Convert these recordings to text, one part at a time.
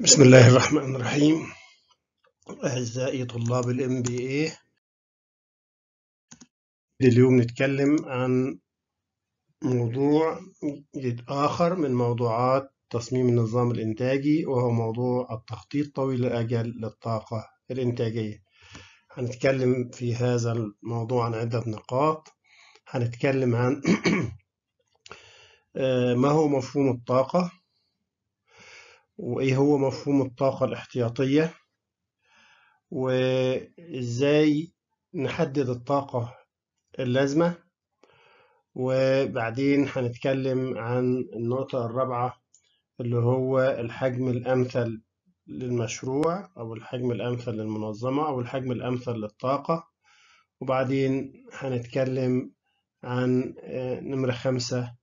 بسم الله الرحمن الرحيم أعزائي طلاب الـ بي إيه، اليوم نتكلم عن موضوع آخر من موضوعات تصميم النظام الإنتاجي وهو موضوع التخطيط طويل الأجل للطاقة الإنتاجية هنتكلم في هذا الموضوع عن عدة نقاط هنتكلم عن آه، ما هو مفهوم الطاقة وإيه هو مفهوم الطاقة الاحتياطية وإزاي نحدد الطاقة اللازمة وبعدين هنتكلم عن النقطة الرابعة اللي هو الحجم الأمثل للمشروع أو الحجم الأمثل للمنظمة أو الحجم الأمثل للطاقة وبعدين هنتكلم عن آه، نمرة خمسة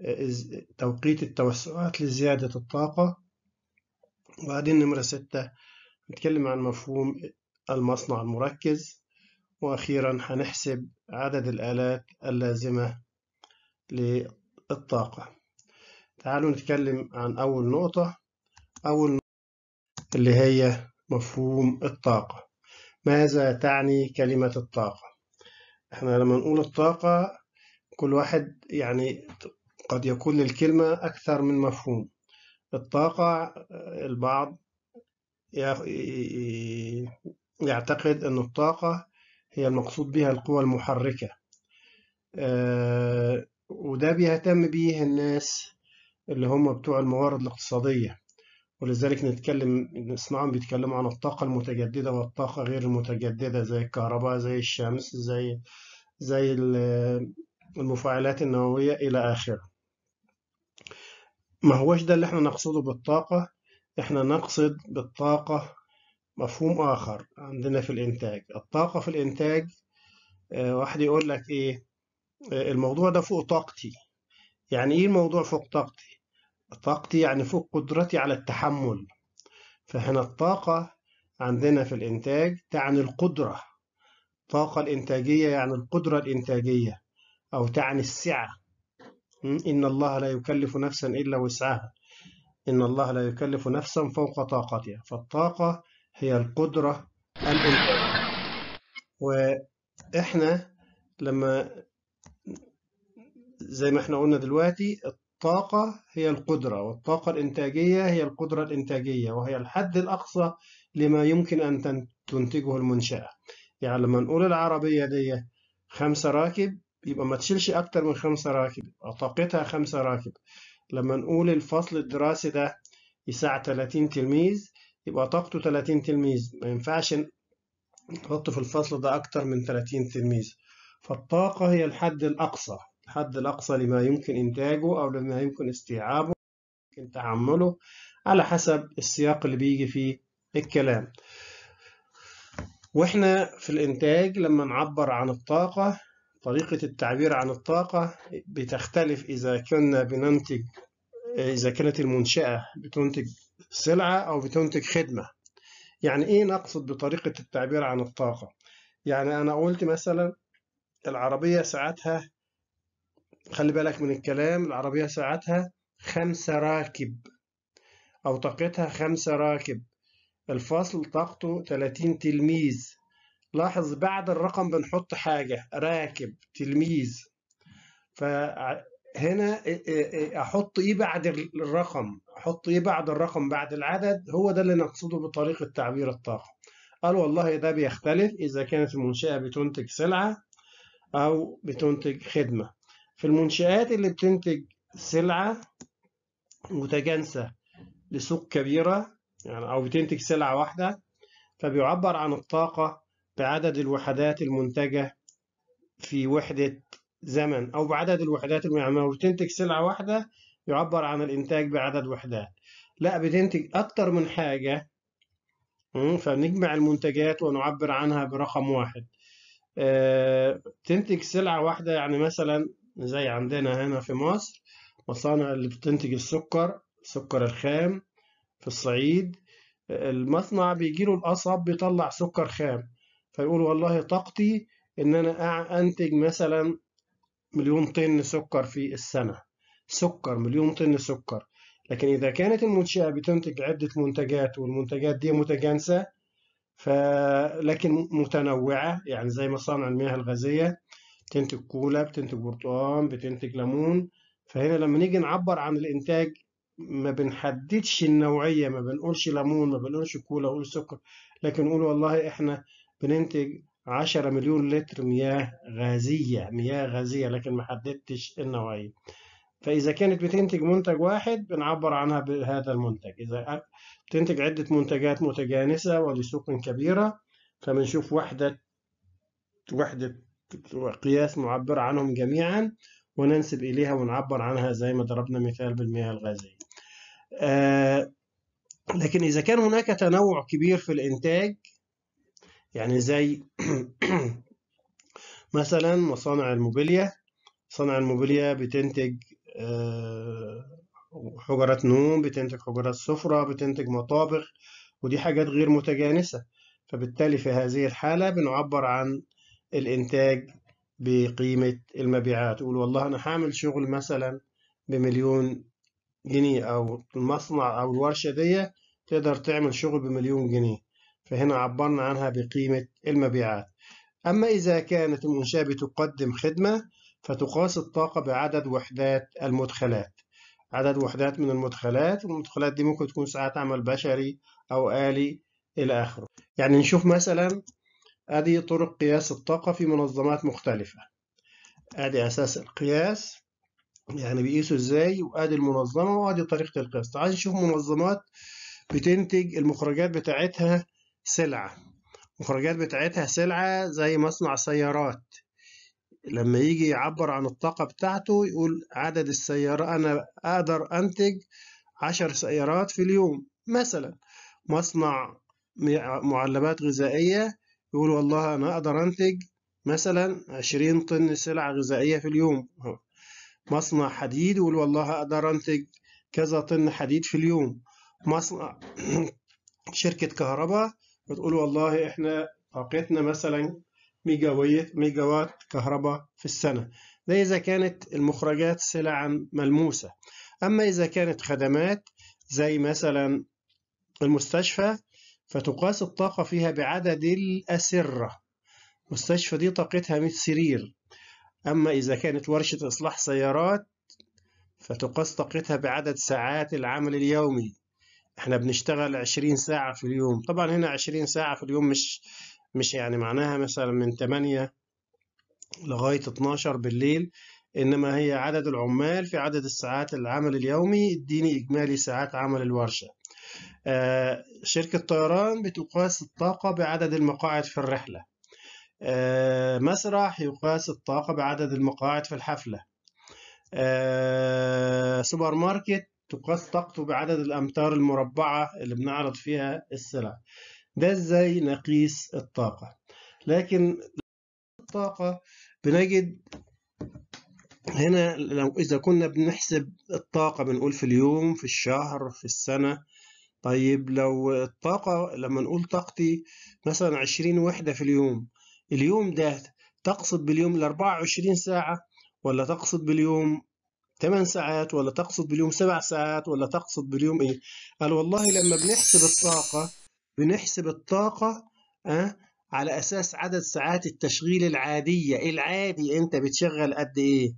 آه، توقيت التوسعات لزيادة الطاقة وبعدين نمرة ستة نتكلم عن مفهوم المصنع المركز وأخيرا هنحسب عدد الآلات اللازمة للطاقة تعالوا نتكلم عن أول نقطة أول نقطة اللي هي مفهوم الطاقة ماذا تعني كلمة الطاقة احنا لما نقول الطاقة كل واحد يعني قد يكون للكلمة أكثر من مفهوم الطاقة البعض يعتقد أن الطاقة هي المقصود بها القوى المحركة آه، وده بيهتم بيه الناس اللي هم بتوع الموارد الاقتصادية ولذلك نتكلم نسمعهم بيتكلموا عن الطاقة المتجددة والطاقة غير المتجددة زي الكهرباء زي الشمس زي زي المفاعلات النووية إلى آخره ما هوش ده اللي احنا نقصده بالطاقة احنا نقصد بالطاقة مفهوم آخر عندنا في الإنتاج الطاقة في الإنتاج آه، واحد يقول لك إيه آه، الموضوع ده فوق طاقتي يعني إيه الموضوع فوق طاقتي طاقتي يعني فوق قدرتي على التحمل فهنا الطاقة عندنا في الإنتاج تعني القدرة الطاقة الإنتاجية يعني القدرة الإنتاجية أو تعني السعة إن الله لا يكلف نفسا إلا وسعها إن الله لا يكلف نفسا فوق طاقتها فالطاقة هي القدرة الإمكان وإحنا لما زي ما إحنا قلنا دلوقتي الطاقة هي القدرة والطاقة الإنتاجية هي القدرة الإنتاجية وهي الحد الأقصى لما يمكن أن تنتجه المنشأة يعني لما نقول العربية دي خمسة راكب يبقى ما تشيلش أكتر من خمسة راكب أو طاقتها خمسة راكب لما نقول الفصل الدراسي ده يسع 30 تلميذ يبقى طاقته 30 تلميذ ما ينفعش نحط في الفصل ده أكتر من 30 تلميذ فالطاقة هي الحد الأقصى الحد الأقصى لما يمكن إنتاجه أو لما يمكن استيعابه يمكن تحمله على حسب السياق اللي بيجي فيه الكلام واحنا في الإنتاج لما نعبر عن الطاقة طريقة التعبير عن الطاقة بتختلف إذا كنا بننتج إذا كانت المنشأة بتنتج سلعة أو بتنتج خدمة يعني إيه نقصد بطريقة التعبير عن الطاقة يعني أنا قلت مثلا العربية ساعتها خلي بالك من الكلام العربية ساعتها خمسة راكب أو طاقتها خمسة راكب الفصل طاقته 30 تلميذ لاحظ بعد الرقم بنحط حاجة راكب تلميذ فهنا أحط إيه بعد الرقم أحط إيه بعد الرقم بعد العدد هو ده اللي نقصده بطريقة تعبير الطاقة قال والله ده بيختلف إذا كانت المنشأة بتنتج سلعة أو بتنتج خدمة في المنشآت اللي بتنتج سلعة متجانسة لسوق كبيرة يعني أو بتنتج سلعة واحدة فبيعبر عن الطاقة بعدد الوحدات المنتجة في وحدة زمن أو بعدد الوحدات لما يعني بتنتج سلعة واحدة يعبر عن الإنتاج بعدد وحدات لا بتنتج أكتر من حاجة فنجمع المنتجات ونعبر عنها برقم واحد آه، تنتج سلعة واحدة يعني مثلا زي عندنا هنا في مصر مصانع اللي بتنتج السكر السكر الخام في الصعيد آه، المصنع بيجيله القصب بيطلع سكر خام فيقول والله طاقتي ان انا انتج مثلا مليون طن سكر في السنه سكر مليون طن سكر لكن اذا كانت المنشاه بتنتج عده منتجات والمنتجات دي متجانسه لكن متنوعه يعني زي مصانع المياه الغازيه بتنتج كولا بتنتج برتقال بتنتج ليمون فهنا لما نيجي نعبر عن الانتاج ما بنحددش النوعيه ما بنقولش ليمون ما بنقولش كولا ولا سكر لكن نقول والله احنا بننتج 10 مليون لتر مياه غازية مياه غازية لكن ما حددتش النوعية فإذا كانت بتنتج منتج واحد بنعبر عنها بهذا المنتج إذا بتنتج عدة منتجات متجانسة ولسوق كبيرة فبنشوف وحدة وحدة قياس معبر عنهم جميعا وننسب إليها ونعبر عنها زي ما ضربنا مثال بالمياه الغازية آه لكن إذا كان هناك تنوع كبير في الإنتاج يعني زي مثلا مصانع الموبيليا صنع الموبيليا بتنتج آه، حجرات نوم بتنتج حجرات سفرة بتنتج مطابخ ودي حاجات غير متجانسة فبالتالي في هذه الحالة بنعبر عن الإنتاج بقيمة المبيعات تقول والله أنا هعمل شغل مثلا بمليون جنيه أو المصنع أو الورشة دي تقدر تعمل شغل بمليون جنيه فهنا عبرنا عنها بقيمة المبيعات أما إذا كانت المنشأة بتقدم خدمة فتقاس الطاقة بعدد وحدات المدخلات عدد وحدات من المدخلات والمدخلات دي ممكن تكون ساعات عمل بشري أو آلي إلى آخره يعني نشوف مثلا أدي طرق قياس الطاقة في منظمات مختلفة أدي أساس القياس يعني بيقيسوا إزاي وأدي المنظمة وأدي طريقة القياس عايز نشوف منظمات بتنتج المخرجات بتاعتها سلعة مخرجات بتاعتها سلعة زي مصنع سيارات لما يجي يعبر عن الطاقة بتاعته يقول عدد السيارة أنا أقدر أنتج عشر سيارات في اليوم مثلا مصنع معلبات غذائية يقول والله أنا أقدر أنتج مثلا عشرين طن سلع غذائية في اليوم مصنع حديد يقول والله أقدر أنتج كذا طن حديد في اليوم مصنع شركة كهرباء بتقول والله احنا طاقتنا مثلا ميجا وات كهرباء في السنة ده إذا كانت المخرجات سلعا ملموسة أما إذا كانت خدمات زي مثلا المستشفى فتقاس الطاقة فيها بعدد الأسرة مستشفى دي طاقتها 100 سرير أما إذا كانت ورشة إصلاح سيارات فتقاس طاقتها بعدد ساعات العمل اليومي احنا بنشتغل 20 ساعة في اليوم طبعا هنا 20 ساعة في اليوم مش مش يعني معناها مثلا من 8 لغاية 12 بالليل إنما هي عدد العمال في عدد الساعات العمل اليومي اديني إجمالي ساعات عمل الورشة آه شركة طيران بتقاس الطاقة بعدد المقاعد في الرحلة آه مسرح يقاس الطاقة بعدد المقاعد في الحفلة آه سوبر ماركت تقاس طاقته بعدد الأمتار المربعة اللي بنعرض فيها السلع ده ازاي نقيس الطاقة لكن الطاقة بنجد هنا لو إذا كنا بنحسب الطاقة بنقول في اليوم في الشهر في السنة طيب لو الطاقة لما نقول طاقتي مثلا عشرين وحدة في اليوم اليوم ده تقصد باليوم الأربعة وعشرين ساعة ولا تقصد باليوم 8 ساعات ولا تقصد باليوم 7 ساعات ولا تقصد باليوم ايه قال والله لما بنحسب الطاقة بنحسب الطاقة أه؟ على أساس عدد ساعات التشغيل العادية العادي أنت بتشغل قد إيه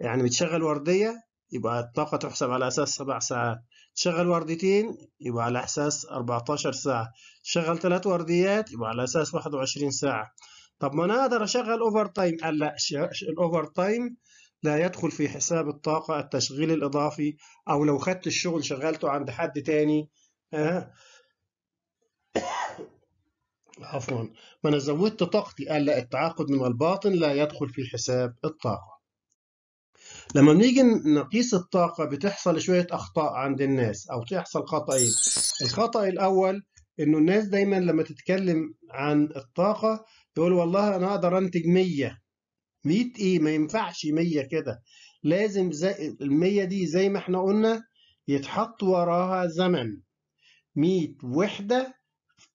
يعني بتشغل وردية يبقى الطاقة تحسب على أساس 7 ساعات تشغل وردتين يبقى على أساس 14 ساعة تشغل ثلاث ورديات يبقى على أساس 21 ساعة طب ما أنا أقدر أشغل أوفر تايم قال لا الأوفر تايم لا يدخل في حساب الطاقة التشغيل الإضافي أو لو خدت الشغل شغلته عند حد تاني آه. عفوا ما أنا زودت طاقتي قال لا التعاقد من الباطن لا يدخل في حساب الطاقة لما بنيجي نقيس الطاقة بتحصل شوية أخطاء عند الناس أو تحصل خطأين الخطأ الأول إنه الناس دايما لما تتكلم عن الطاقة تقول والله أنا أقدر أنتج 100 100 ايه ما ينفعش 100 كده لازم ال 100 دي زي ما احنا قلنا يتحط وراها زمن 100 وحده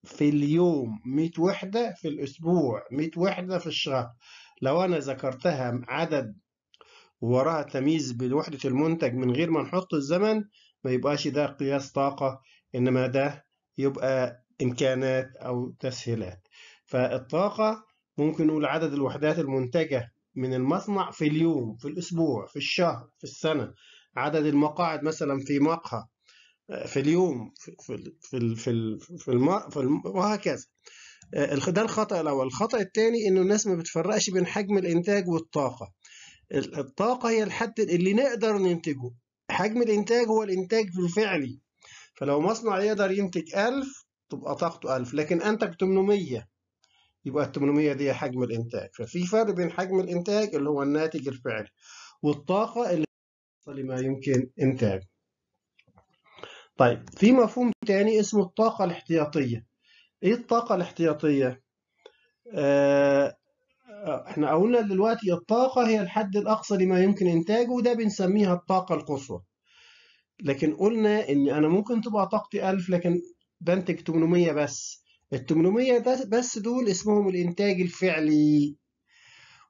في اليوم 100 وحده في الاسبوع 100 وحده في الشهر لو انا ذكرتها عدد وراها تمييز بوحده المنتج من غير ما نحط الزمن ما يبقاش ده قياس طاقه انما ده يبقى امكانات او تسهيلات فالطاقه ممكن نقول عدد الوحدات المنتجه من المصنع في اليوم في الأسبوع في الشهر في السنة عدد المقاعد مثلا في مقهى آه، في اليوم في في في في, في, الم... في الم... وهكذا آه، ده الخطأ الأول الخطأ الثاني إنه الناس ما بتفرقش بين حجم الإنتاج والطاقة الطاقة هي الحد اللي نقدر ننتجه حجم الإنتاج هو الإنتاج الفعلي فلو مصنع يقدر ينتج 1000 تبقى طاقته 1000 لكن أنتج 800 يبقى ال 800 دي حجم الانتاج ففي فرق بين حجم الانتاج اللي هو الناتج الفعلي والطاقه اللي لما يمكن انتاجه طيب في مفهوم تاني اسمه الطاقه الاحتياطيه ايه الطاقه الاحتياطيه آه احنا قلنا دلوقتي الطاقه هي الحد الاقصى لما يمكن انتاجه وده بنسميها الطاقه القصوى لكن قلنا ان انا ممكن تبقى طاقتي 1000 لكن بنتج 800 بس ال 800 بس, بس دول اسمهم الانتاج الفعلي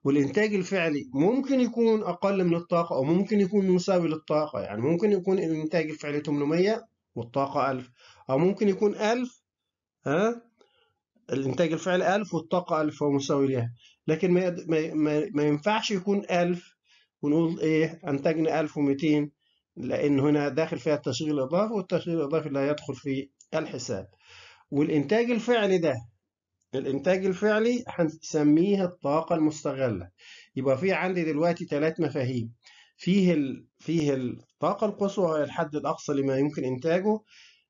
والانتاج الفعلي ممكن يكون اقل من الطاقه او ممكن يكون مساوي للطاقه يعني ممكن يكون الانتاج الفعلي 800 والطاقه 1000 او ممكن يكون 1000 ها الانتاج الفعلي 1000 والطاقه 1000 هو مساوي ليها لكن ما, ما, ما ينفعش يكون 1000 ونقول ايه انتجنا 1200 لان هنا داخل فيها التشغيل الاضافي والتشغيل الاضافي لا يدخل في الحساب والإنتاج الفعلي ده الإنتاج الفعلي هنسميه الطاقة المستغلة يبقى في عندي دلوقتي ثلاث مفاهيم فيه ال... فيه الطاقة القصوى وهي الحد الأقصى لما يمكن إنتاجه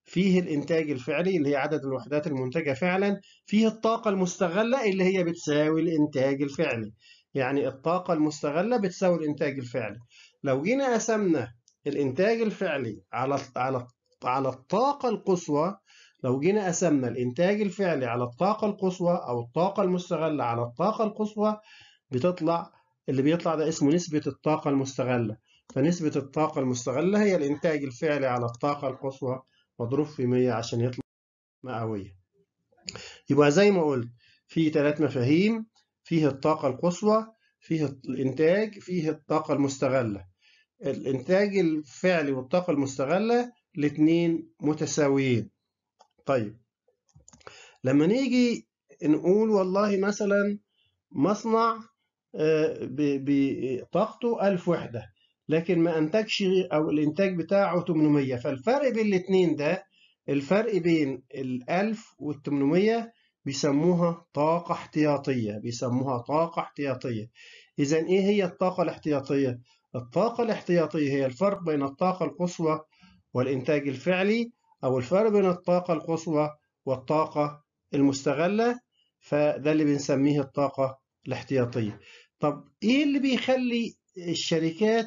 فيه الإنتاج الفعلي اللي هي عدد الوحدات المنتجة فعلا فيه الطاقة المستغلة اللي هي بتساوي الإنتاج الفعلي يعني الطاقة المستغلة بتساوي الإنتاج الفعلي لو جينا قسمنا الإنتاج الفعلي على على على الطاقة القصوى لو جينا قسمنا الإنتاج الفعلي على الطاقة القصوى أو الطاقة المستغلة على الطاقة القصوى بتطلع اللي بيطلع ده اسمه نسبة الطاقة المستغلة فنسبة الطاقة المستغلة هي الإنتاج الفعلي على الطاقة القصوى مضروب في 100 عشان يطلع مئوية يبقى زي ما قلت في ثلاث مفاهيم فيه الطاقة القصوى فيه الإنتاج فيه الطاقة المستغلة الإنتاج الفعلي والطاقة المستغلة الاتنين متساويين طيب لما نيجي نقول والله مثلا مصنع آه، بطاقته 1000 وحده لكن ما انتجش او الانتاج بتاعه 800 فالفرق بين الاثنين ده الفرق بين ال 1000 وال 800 بيسموها طاقة احتياطية بيسموها طاقة احتياطية إذا إيه هي الطاقة الاحتياطية؟ الطاقة الاحتياطية هي الفرق بين الطاقة القصوى والإنتاج الفعلي أو الفرق بين الطاقة القصوى والطاقة المستغلة فده اللي بنسميه الطاقة الاحتياطية طب إيه اللي بيخلي الشركات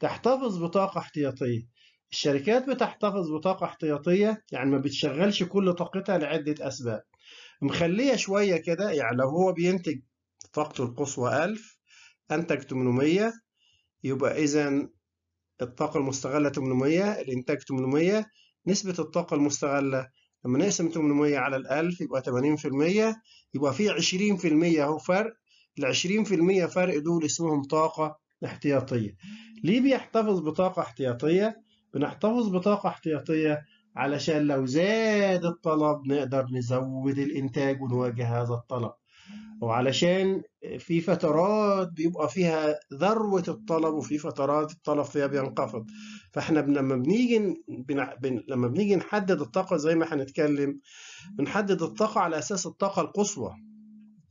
تحتفظ بطاقة احتياطية الشركات بتحتفظ بطاقة احتياطية يعني ما بتشغلش كل طاقتها لعدة أسباب مخلية شوية كده يعني لو هو بينتج طاقته القصوى 1000 أنتج 800 يبقى إذا الطاقة المستغلة 800 الإنتاج 800 نسبة الطاقة المستغلة لما نقسم 800 على الألف يبقى 80% يبقى في 20% أهو فرق ال 20% فرق دول اسمهم طاقة احتياطية. ليه بيحتفظ بطاقة احتياطية؟ بنحتفظ بطاقة احتياطية علشان لو زاد الطلب نقدر نزود الإنتاج ونواجه هذا الطلب. وعلشان في فترات بيبقى فيها ذروة الطلب وفي فترات الطلب فيها بينخفض فاحنا لما بنيجي بن... بن... لما بنيجي نحدد الطاقه زي ما هنتكلم بنحدد الطاقه على اساس الطاقه القصوى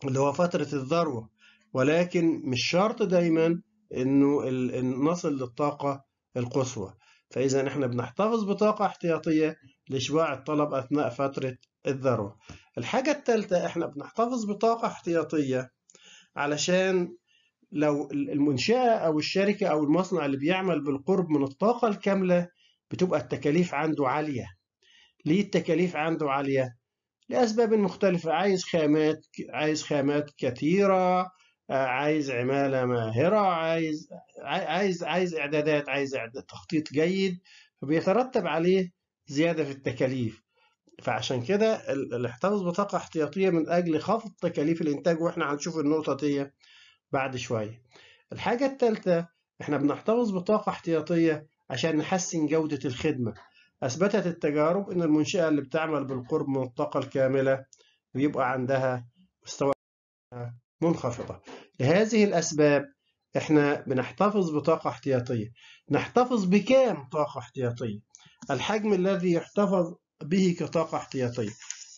اللي هو فتره الذروه ولكن مش شرط دايما انه ال... نصل للطاقه القصوى فاذا احنا بنحتفظ بطاقه احتياطيه لاشباع الطلب اثناء فتره الذروه الحاجه الثالثه احنا بنحتفظ بطاقه احتياطيه علشان لو المنشأة أو الشركة أو المصنع اللي بيعمل بالقرب من الطاقة الكاملة بتبقى التكاليف عنده عالية ليه التكاليف عنده عالية؟ لأسباب مختلفة عايز خامات عايز خامات كثيرة آه، عايز عمالة ماهرة عايز عايز عايز إعدادات عايز تخطيط جيد فبيترتب عليه زيادة في التكاليف فعشان كده الاحتفاظ بطاقة احتياطية من أجل خفض تكاليف الإنتاج وإحنا هنشوف النقطة دي بعد شوية الحاجة الثالثة احنا بنحتفظ بطاقة احتياطية عشان نحسن جودة الخدمة أثبتت التجارب إن المنشأة اللي بتعمل بالقرب من الطاقة الكاملة بيبقى عندها مستوى منخفضة لهذه الأسباب احنا بنحتفظ بطاقة احتياطية نحتفظ بكام طاقة احتياطية الحجم الذي يحتفظ به كطاقة احتياطية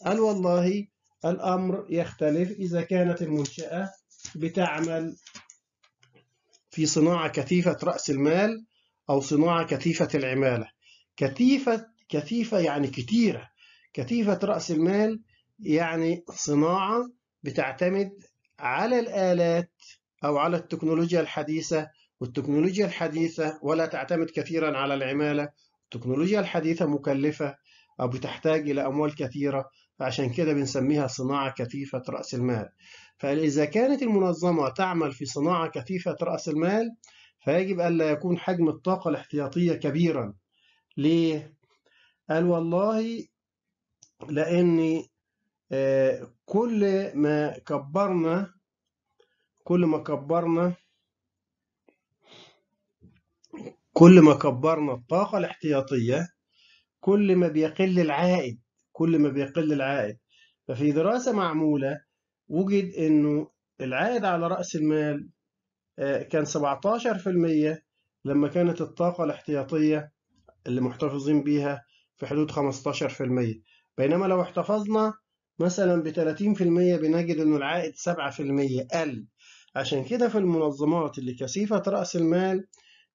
قال والله الأمر يختلف إذا كانت المنشأة بتعمل في صناعة كثيفة رأس المال أو صناعة كثيفة العمالة كثيفة كثيفة يعني كثيرة كثيفة رأس المال يعني صناعة بتعتمد على الآلات أو على التكنولوجيا الحديثة والتكنولوجيا الحديثة ولا تعتمد كثيرا على العمالة التكنولوجيا الحديثة مكلفة أو بتحتاج إلى أموال كثيرة فعشان كده بنسميها صناعة كثيفة رأس المال فإذا كانت المنظمة تعمل في صناعة كثيفة رأس المال فيجب ألا يكون حجم الطاقة الاحتياطية كبيرا ليه؟ قال والله لأن آه، كل ما كبرنا كل ما كبرنا كل ما كبرنا الطاقة الاحتياطية كل ما بيقل العائد كل ما بيقل العائد ففي دراسة معمولة وجد انه العائد على راس المال آه، كان 17% لما كانت الطاقه الاحتياطيه اللي محتفظين بيها في حدود 15% بينما لو احتفظنا مثلا ب 30% بنجد انه العائد 7% قل عشان كده في المنظمات اللي كثيفه راس المال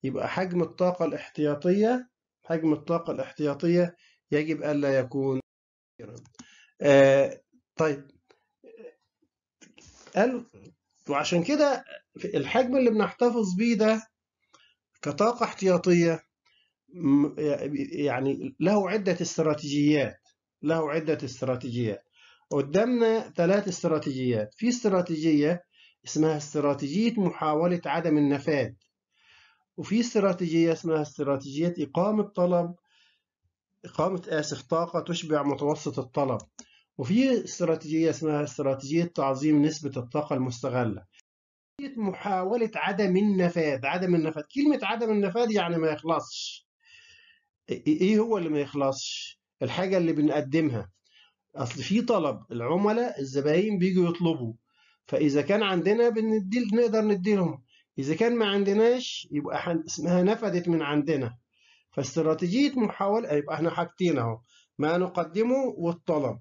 يبقى حجم الطاقه الاحتياطيه حجم الطاقه الاحتياطيه يجب الا يكون آه طيب قال وعشان كده الحجم اللي بنحتفظ بيه ده كطاقة احتياطية يعني له عدة استراتيجيات له عدة استراتيجيات قدامنا ثلاث استراتيجيات في استراتيجية اسمها استراتيجية محاولة عدم النفاذ وفي استراتيجية اسمها استراتيجية إقامة طلب إقامة آسف طاقة تشبع متوسط الطلب وفي استراتيجية اسمها استراتيجية تعظيم نسبة الطاقة المستغلة محاولة عدم النفاذ عدم النفاذ كلمة عدم النفاذ يعني ما يخلصش إيه،, ايه هو اللي ما يخلصش الحاجة اللي بنقدمها اصل في طلب العملاء الزباين بيجوا يطلبوا فاذا كان عندنا بندي نقدر نديلهم اذا كان ما عندناش يبقى اسمها نفذت من عندنا فاستراتيجية محاولة يبقى احنا حاجتين اهو ما نقدمه والطلب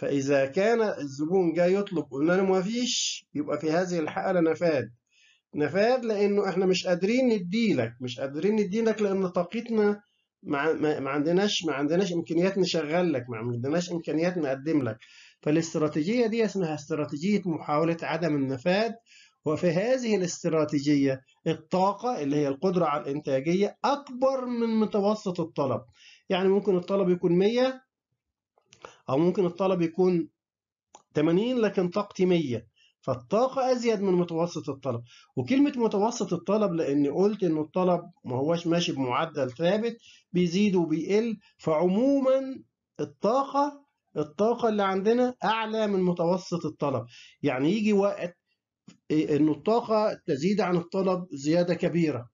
فإذا كان الزبون جاي يطلب قلنا له مفيش يبقى في هذه الحالة نفاد نفاد لأنه إحنا مش قادرين نديلك مش قادرين نديلك لأن طاقتنا ما عندناش ما عندناش إمكانيات نشغل لك ما عندناش إمكانيات نقدم لك فالاستراتيجية دي اسمها استراتيجية محاولة عدم النفاد وفي هذه الاستراتيجية الطاقة اللي هي القدرة على الإنتاجية أكبر من متوسط الطلب يعني ممكن الطلب يكون 100 أو ممكن الطلب يكون 80 لكن طاقتي 100 فالطاقة أزيد من متوسط الطلب وكلمة متوسط الطلب لأني قلت إن الطلب ما هواش ماشي بمعدل ثابت بيزيد وبيقل فعموما الطاقة الطاقة اللي عندنا أعلى من متوسط الطلب يعني يجي وقت إنه الطاقة تزيد عن الطلب زيادة كبيرة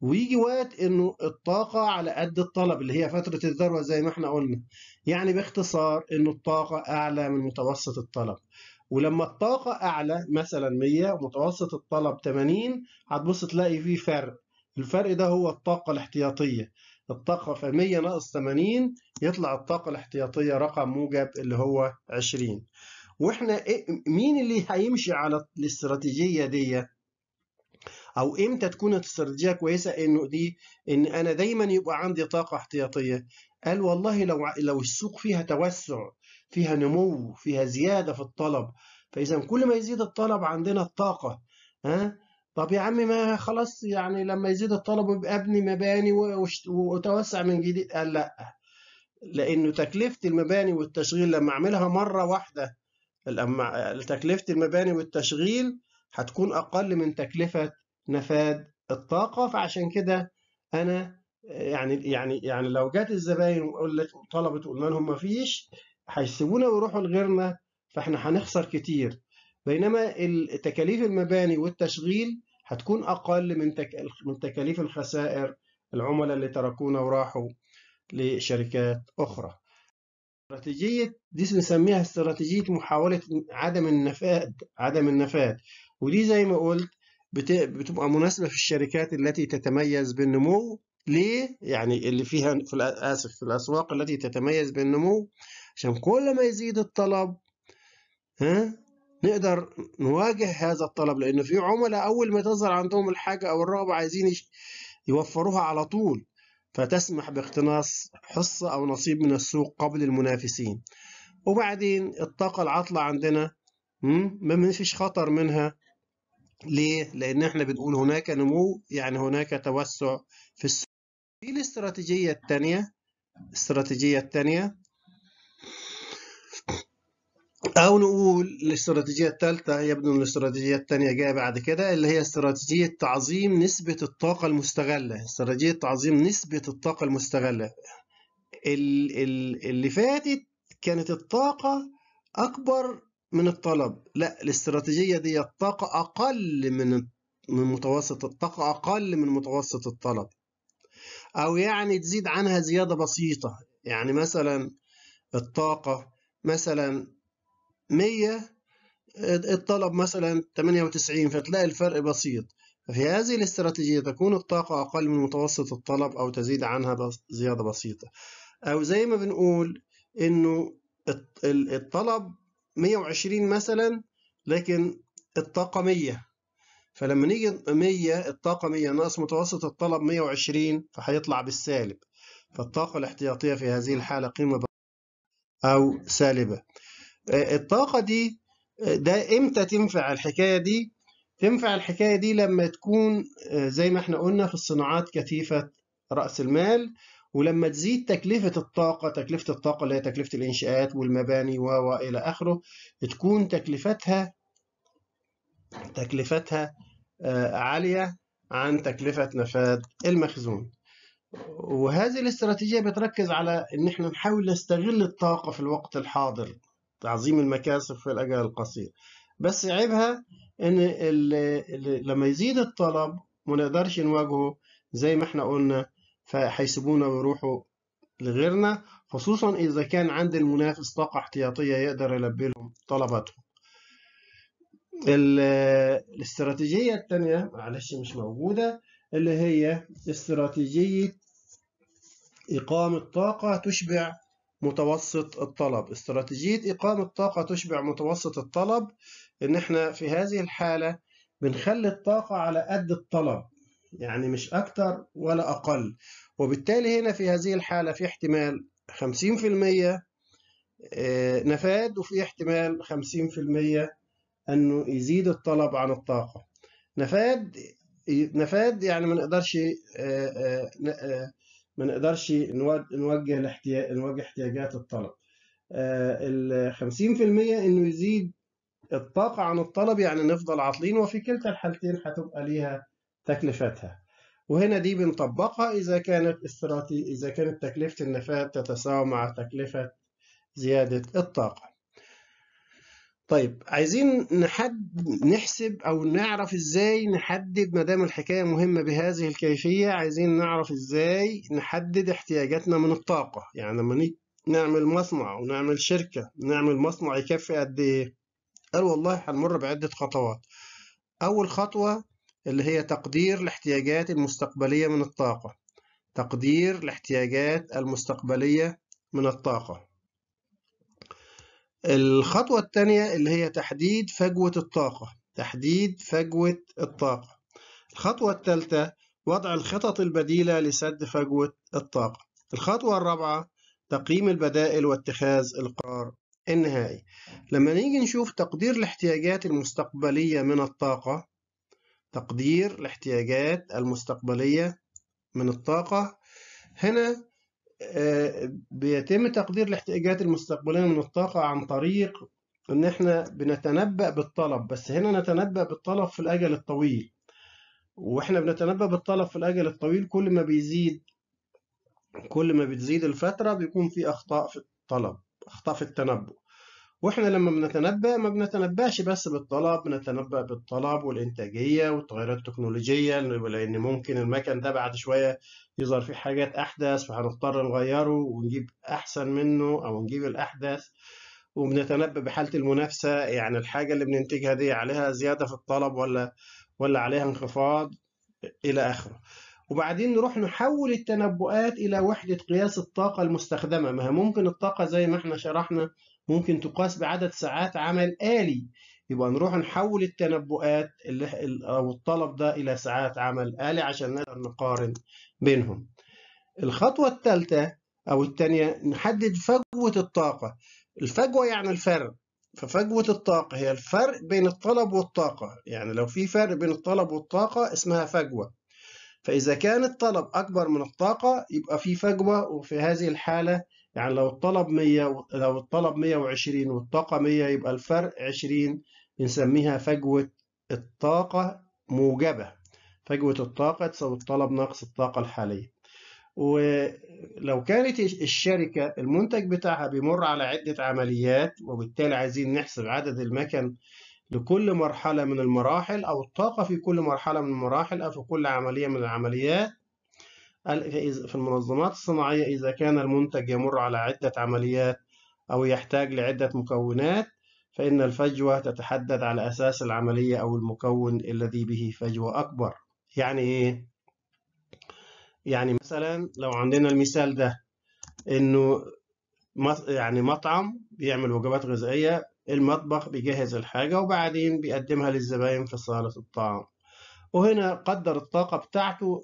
ويجي وقت إنه الطاقة على قد الطلب اللي هي فترة الذروة زي ما إحنا قلنا يعني باختصار انه الطاقه اعلى من متوسط الطلب ولما الطاقه اعلى مثلا 100 ومتوسط الطلب 80 هتبص تلاقي فيه فرق الفرق ده هو الطاقه الاحتياطيه الطاقه في 100 ناقص 80 يطلع الطاقه الاحتياطيه رقم موجب اللي هو 20 واحنا إيه، مين اللي هيمشي على الاستراتيجيه دي او امتى تكون الاستراتيجيه كويسه انه دي ان انا دايما يبقى عندي طاقه احتياطيه قال والله لو لو السوق فيها توسع فيها نمو فيها زياده في الطلب فاذا كل ما يزيد الطلب عندنا الطاقه ها طب يا عم ما خلاص يعني لما يزيد الطلب ابني مباني واتوسع من جديد قال لا لانه تكلفه المباني والتشغيل لما اعملها مره واحده لما تكلفه المباني والتشغيل هتكون اقل من تكلفه نفاد الطاقه فعشان كده انا يعني يعني يعني لو جت الزباين وقلت وطلبت وقلنا لهم ما فيش هيسيبونا ويروحوا لغيرنا فاحنا هنخسر كتير بينما تكاليف المباني والتشغيل هتكون اقل من من تكاليف الخسائر العملاء اللي تركونا وراحوا لشركات اخرى استراتيجيه دي بنسميها استراتيجيه محاوله عدم النفاد عدم النفاد ودي زي ما قلت بتبقى مناسبه في الشركات التي تتميز بالنمو ليه؟ يعني اللي فيها في آسف في الأسواق التي تتميز بالنمو عشان كل ما يزيد الطلب ها نقدر نواجه هذا الطلب لأن في عملاء أول ما تظهر عندهم الحاجة أو الرغبة عايزين يوفروها على طول فتسمح باقتناص حصة أو نصيب من السوق قبل المنافسين وبعدين الطاقة العاطلة عندنا ما فيش خطر منها ليه؟ لأن احنا بنقول هناك نمو يعني هناك توسع في السوق في الاستراتيجية الثانية الاستراتيجية الثانية أو نقول الاستراتيجية الثالثة يبدو أن الاستراتيجية الثانية جاية بعد كده اللي هي استراتيجية تعظيم نسبة الطاقة المستغلة استراتيجية تعظيم نسبة الطاقة المستغلة اللي فاتت كانت الطاقة أكبر من الطلب لا الاستراتيجية دي الطاقة أقل من من متوسط الطاقة أقل من متوسط الطلب أو يعني تزيد عنها زيادة بسيطة يعني مثلا الطاقة مثلا 100 الطلب مثلا 98 فتلاقي الفرق بسيط ففي هذه الاستراتيجية تكون الطاقة أقل من متوسط الطلب أو تزيد عنها زيادة بسيطة أو زي ما بنقول إنه الطلب 120 مثلا لكن الطاقة 100 فلما نيجي 100 الطاقة 100 ناقص متوسط الطلب 120 فهيطلع بالسالب فالطاقة الاحتياطية في هذه الحالة قيمة أو سالبة آه، الطاقة دي آه، ده إمتى تنفع الحكاية دي؟ تنفع الحكاية دي لما تكون آه، زي ما احنا قلنا في الصناعات كثيفه رأس المال ولما تزيد تكلفة الطاقة تكلفة الطاقة اللي هي تكلفة الإنشاءات والمباني وإلى آخره تكون تكلفتها تكلفتها آه، عالية عن تكلفة نفاذ المخزون وهذه الاستراتيجية بتركز على إن إحنا نحاول نستغل الطاقة في الوقت الحاضر تعظيم المكاسب في الأجل القصير بس عيبها إن لما يزيد الطلب ما نقدرش نواجهه زي ما إحنا قلنا فهيسيبونا ويروحوا لغيرنا خصوصا إذا كان عند المنافس طاقة احتياطية يقدر يلبي لهم طلباتهم الاستراتيجية الثانية معلش مش موجودة اللي هي استراتيجية إقامة طاقة تشبع متوسط الطلب استراتيجية إقامة طاقة تشبع متوسط الطلب إن إحنا في هذه الحالة بنخلي الطاقة على قد الطلب يعني مش أكتر ولا أقل وبالتالي هنا في هذه الحالة في احتمال 50% آه، نفاد وفي احتمال أنه يزيد الطلب عن الطاقة نفاد نفاد يعني ما نقدرش آه، آه، آه، ما نقدرش نوجه الاحتياج نوجه احتياجات الطلب ال 50% انه يزيد الطاقة عن الطلب يعني نفضل عاطلين وفي كلتا الحالتين هتبقى ليها تكلفتها وهنا دي بنطبقها إذا كانت استراتي إذا كانت تكلفة النفاذ تتساوى مع تكلفة زيادة الطاقة طيب عايزين نحد نحسب او نعرف ازاي نحدد ما دام الحكايه مهمه بهذه الكيفيه عايزين نعرف ازاي نحدد احتياجاتنا من الطاقه يعني لما نعمل مصنع ونعمل شركه نعمل مصنع يكفي قد ايه قال والله هنمر بعده خطوات اول خطوه اللي هي تقدير الاحتياجات المستقبليه من الطاقه تقدير الاحتياجات المستقبليه من الطاقه الخطوة الثانية اللي هي تحديد فجوة الطاقة تحديد فجوة الطاقة الخطوة الثالثة وضع الخطط البديلة لسد فجوة الطاقة الخطوة الرابعة تقييم البدائل واتخاذ القرار النهائي لما نيجي نشوف تقدير الاحتياجات المستقبلية من الطاقة تقدير الاحتياجات المستقبلية من الطاقة هنا بيتم تقدير الاحتياجات المستقبليه من الطاقه عن طريق ان احنا بنتنبأ بالطلب بس هنا نتنبأ بالطلب في الاجل الطويل واحنا بنتنبأ بالطلب في الاجل الطويل كل ما بيزيد كل ما بتزيد الفتره بيكون في اخطاء في الطلب اخطاء في التنبؤ واحنا لما بنتنبأ ما بنتنبأش بس بالطلب بنتنبأ بالطلب والإنتاجية والتغيرات التكنولوجية لأن ممكن المكن ده بعد شوية يظهر فيه حاجات أحدث فهنضطر نغيره ونجيب أحسن منه أو نجيب الأحدث وبنتنبأ بحالة المنافسة يعني الحاجة اللي بننتجها دي عليها زيادة في الطلب ولا ولا عليها انخفاض إلى آخره وبعدين نروح نحول التنبؤات إلى وحدة قياس الطاقة المستخدمة ما ممكن الطاقة زي ما احنا شرحنا ممكن تقاس بعدد ساعات عمل آلي يبقى نروح نحول التنبؤات اللي أو الطلب ده إلى ساعات عمل آلي عشان نقدر نقارن بينهم الخطوة الثالثة أو الثانية نحدد فجوة الطاقة الفجوة يعني الفرق ففجوة الطاقة هي الفرق بين الطلب والطاقة يعني لو في فرق بين الطلب والطاقة اسمها فجوة فإذا كان الطلب أكبر من الطاقة يبقى في فجوة وفي هذه الحالة يعني لو الطلب 100 لو الطلب 120 والطاقة 100 يبقى الفرق 20 بنسميها فجوة الطاقة موجبة فجوة الطاقة تساوي الطلب ناقص الطاقة الحالية ولو كانت الشركة المنتج بتاعها بيمر على عدة عمليات وبالتالي عايزين نحسب عدد المكن لكل مرحلة من المراحل أو الطاقة في كل مرحلة من المراحل أو في كل عملية من العمليات في المنظمات الصناعية إذا كان المنتج يمر على عدة عمليات أو يحتاج لعدة مكونات فإن الفجوة تتحدد على أساس العملية أو المكون الذي به فجوة أكبر يعني إيه؟ يعني مثلا لو عندنا المثال ده إنه يعني مطعم بيعمل وجبات غذائية المطبخ بيجهز الحاجة وبعدين بيقدمها للزباين في صالة الطعام وهنا قدر الطاقة بتاعته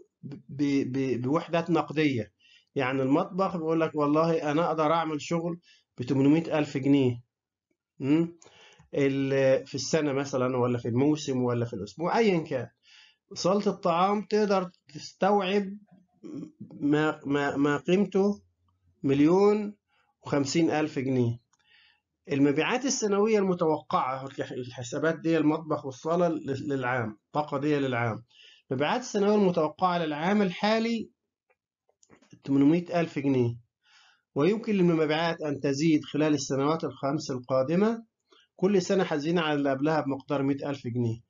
بوحدات نقديه يعني المطبخ بيقول لك والله انا اقدر اعمل شغل ب 800 الف جنيه في السنه مثلا ولا في الموسم ولا في الاسبوع ايا كان صاله الطعام تقدر تستوعب ما ما ما قيمته مليون وخمسين ألف جنيه المبيعات السنوية المتوقعة الحسابات دي المطبخ والصالة للعام الطاقة دي للعام مبيعات السنوية المتوقعة للعام الحالي 800 ألف جنيه ويمكن للمبيعات أن تزيد خلال السنوات الخمس القادمة كل سنة حزينة على اللي قبلها بمقدار 100 ألف جنيه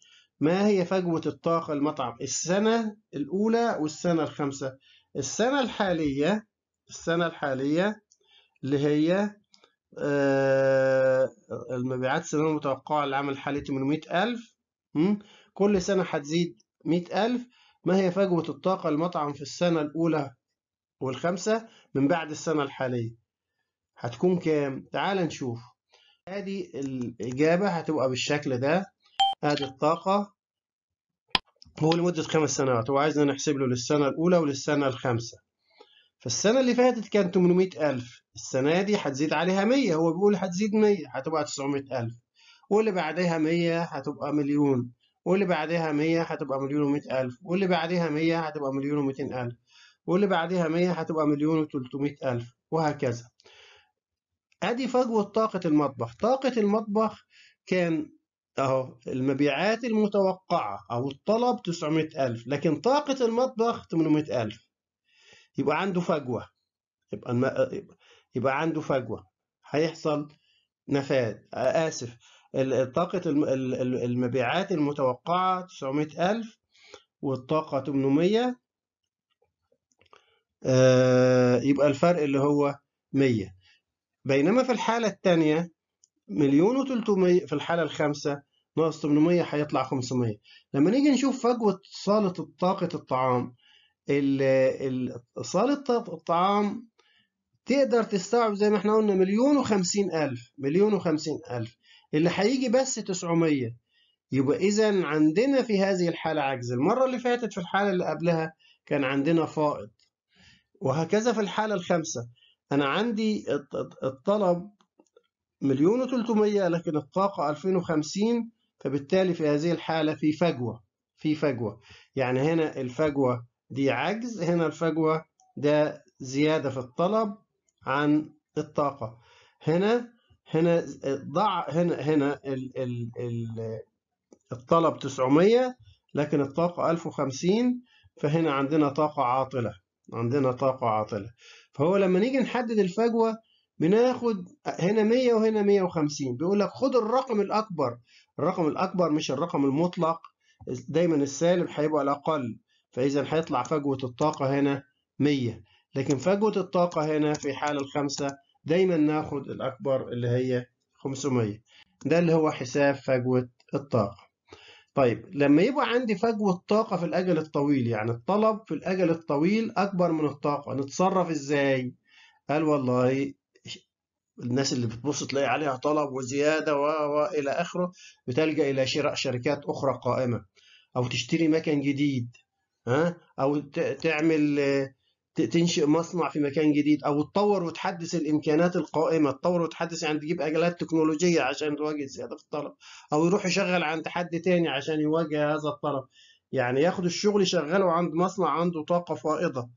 ما هي فجوة الطاقة المطعم السنة الأولى والسنة الخامسة السنة الحالية السنة الحالية اللي هي آه، المبيعات السنوية المتوقعة للعام الحالي 800 ألف كل سنة هتزيد مئة ألف ما هي فجوة الطاقة المطعم في السنة الأولى والخامسة من بعد السنة الحالية هتكون كام؟ تعال نشوف ادي الإجابة هتبقى بالشكل ده ادي الطاقة هو لمدة خمس سنوات هو عايزنا نحسب له للسنة الأولى وللسنة الخامسة فالسنة اللي فاتت كان 800 ألف السنة دي هتزيد عليها 100 هو بيقول هتزيد 100 هتبقى 900 ألف واللي بعدها 100 هتبقى مليون واللي بعدها 100 هتبقى مليون و100 ألف واللي بعدها 100 هتبقى مليون و200 ألف واللي بعدها 100 هتبقى مليون و300 ألف وهكذا ادي فجوة طاقة المطبخ طاقة المطبخ كان اهو المبيعات المتوقعة او الطلب 900 ألف لكن طاقة المطبخ 800 ألف يبقى عنده فجوة يبقى يبقى عنده فجوة هيحصل نفاد آه، آسف طاقة المبيعات المتوقعة 900 ألف والطاقة 800 آه، يبقى الفرق اللي هو 100 بينما في الحالة الثانية مليون و300 في الحالة الخامسة ناقص 800 هيطلع 500 لما نيجي نشوف فجوة صالة طاقة الطعام صالة الطعام تقدر تستوعب زي ما احنا قلنا مليون و50 ألف مليون و50 ألف اللي هيجي بس 900 يبقى إذا عندنا في هذه الحالة عجز المرة اللي فاتت في الحالة اللي قبلها كان عندنا فائض وهكذا في الحالة الخامسة أنا عندي الطلب مليون و300 لكن الطاقة 2050 فبالتالي في هذه الحالة في فجوة في فجوة يعني هنا الفجوة دي عجز هنا الفجوة ده زيادة في الطلب عن الطاقة هنا هنا ضع هنا هنا ال ال ال الطلب 900 لكن الطاقة 1050 فهنا عندنا طاقة عاطلة عندنا طاقة عاطلة فهو لما نيجي نحدد الفجوة بناخد هنا 100 وهنا 150 بيقول لك خد الرقم الأكبر الرقم الأكبر مش الرقم المطلق دايما السالب هيبقى الأقل فإذا هيطلع فجوة الطاقة هنا 100 لكن فجوة الطاقة هنا في حال الخمسة دايما ناخد الأكبر اللي هي 500 ده اللي هو حساب فجوة الطاقة طيب لما يبقى عندي فجوة طاقة في الأجل الطويل يعني الطلب في الأجل الطويل أكبر من الطاقة نتصرف إزاي؟ قال والله الناس اللي بتبص تلاقي عليها طلب وزيادة وإلى آخره بتلجأ إلى شراء شركات أخرى قائمة أو تشتري مكان جديد ها أو تعمل تنشئ مصنع في مكان جديد او تطور وتحدث الامكانات القائمه تطور وتحدث يعني تجيب اجلات تكنولوجيه عشان تواجه زياده في الطلب او يروح يشغل عند حد تاني عشان يواجه هذا الطلب يعني ياخد الشغل يشغله عند مصنع عنده طاقه فائضه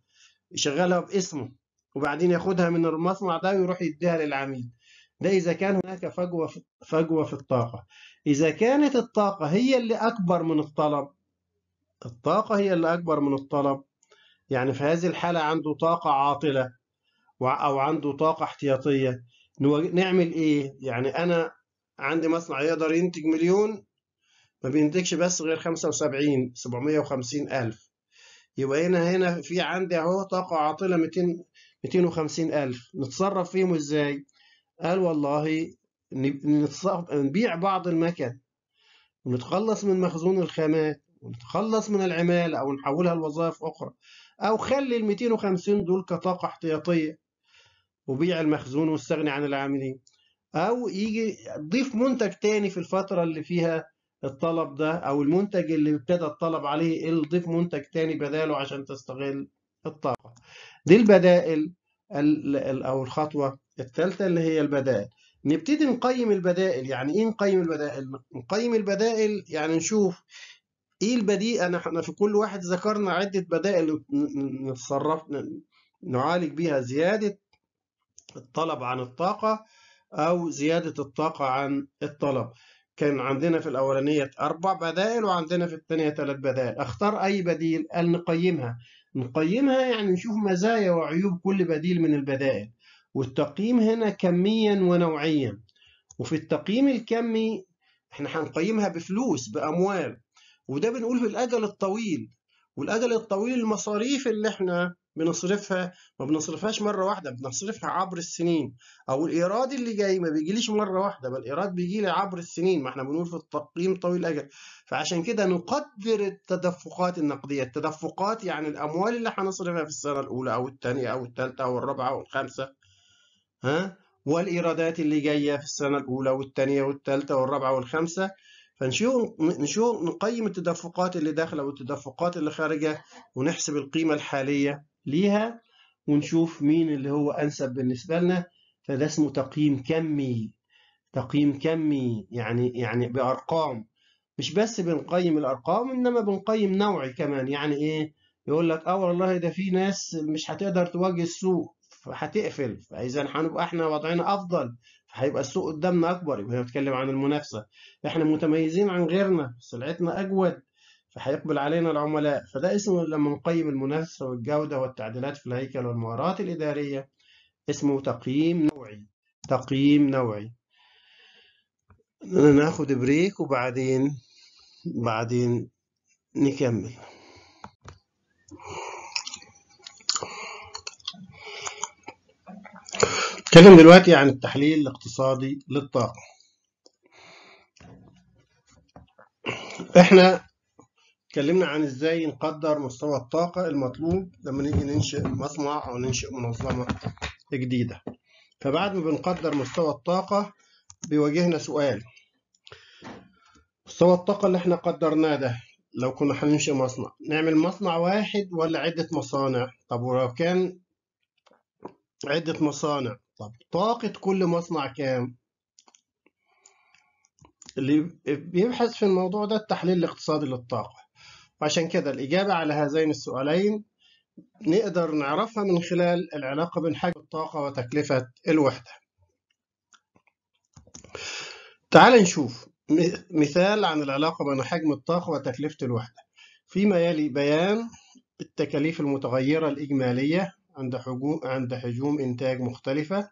يشغلها باسمه وبعدين ياخدها من المصنع ده ويروح يديها للعميل ده اذا كان هناك فجوه في فجوه في الطاقه اذا كانت الطاقه هي اللي اكبر من الطلب الطاقه هي اللي اكبر من الطلب يعني في هذه الحالة عنده طاقة عاطلة أو عنده طاقة احتياطية نعمل إيه؟ يعني أنا عندي مصنع يقدر ينتج مليون ما بينتجش بس غير 75 750 ألف يبقى هنا هنا في عندي أهو طاقة عاطلة 200 250 ألف نتصرف فيهم إزاي؟ قال والله نبيع بعض المكن ونتخلص من مخزون الخامات ونتخلص من العمالة أو نحولها لوظائف أخرى أو خلي ال 250 دول كطاقة احتياطية وبيع المخزون واستغني عن العاملين أو يجي ضيف منتج تاني في الفترة اللي فيها الطلب ده أو المنتج اللي ابتدى الطلب عليه ضيف منتج تاني بداله عشان تستغل الطاقة دي البدائل أو الخطوة الثالثة اللي هي البدائل نبتدي نقيم البدائل يعني ايه نقيم البدائل نقيم البدائل يعني نشوف ايه البديل احنا في كل واحد ذكرنا عدة بدائل نتصرف نعالج بيها زيادة الطلب عن الطاقة او زيادة الطاقة عن الطلب كان عندنا في الأولانية أربع بدائل وعندنا في الثانية ثلاث بدائل أختار أي بديل قال نقيمها نقيمها يعني نشوف مزايا وعيوب كل بديل من البدائل والتقييم هنا كميا ونوعيا وفي التقييم الكمي احنا هنقيمها بفلوس بأموال وده بنقول في الأجل الطويل والأجل الطويل المصاريف اللي احنا بنصرفها ما بنصرفهاش مرة واحدة بنصرفها عبر السنين أو الإيراد اللي جاي ما بيجيليش مرة واحدة بل الإيراد بيجي لي عبر السنين ما احنا بنقول في التقييم طويل الأجل فعشان كده نقدر التدفقات النقدية التدفقات يعني الأموال اللي هنصرفها في السنة الأولى أو الثانية أو الثالثة أو الرابعة أو الخامسة ها والإيرادات اللي جاية في السنة الأولى والثانية والثالثة والرابعة والخامسة فنشوف نشوف نقيم التدفقات اللي داخله والتدفقات اللي خارجه ونحسب القيمه الحاليه ليها ونشوف مين اللي هو انسب بالنسبه لنا فده اسمه تقييم كمي تقييم كمي يعني يعني بارقام مش بس بنقيم الارقام انما بنقيم نوعي كمان يعني ايه يقول لك اه والله ده في ناس مش هتقدر تواجه السوق فهتقفل فاذا هنبقى احنا وضعنا افضل هيبقى السوق قدامنا اكبر يبقى بتكلم عن المنافسه احنا متميزين عن غيرنا سلعتنا اجود فهيقبل علينا العملاء فده اسمه لما نقيم المنافسه والجوده والتعديلات في الهيكل والمهارات الاداريه اسمه تقييم نوعي تقييم نوعي ناخد بريك وبعدين بعدين نكمل نتكلم دلوقتي عن التحليل الاقتصادي للطاقة احنا اتكلمنا عن ازاي نقدر مستوى الطاقة المطلوب لما نيجي ننشئ مصنع او ننشئ منظمة جديدة فبعد ما بنقدر مستوى الطاقة بيواجهنا سؤال مستوى الطاقة اللي احنا قدرناه ده لو كنا هننشئ مصنع نعمل مصنع واحد ولا عدة مصانع طب ولو كان عدة مصانع طب طاقة كل مصنع كام؟ اللي بيبحث في الموضوع ده التحليل الاقتصادي للطاقة وعشان كده الإجابة على هذين السؤالين نقدر نعرفها من خلال العلاقة بين حجم الطاقة وتكلفة الوحدة تعال نشوف مثال عن العلاقة بين حجم الطاقة وتكلفة الوحدة فيما يلي بيان التكاليف المتغيرة الإجمالية عند حجوم عند حجوم إنتاج مختلفة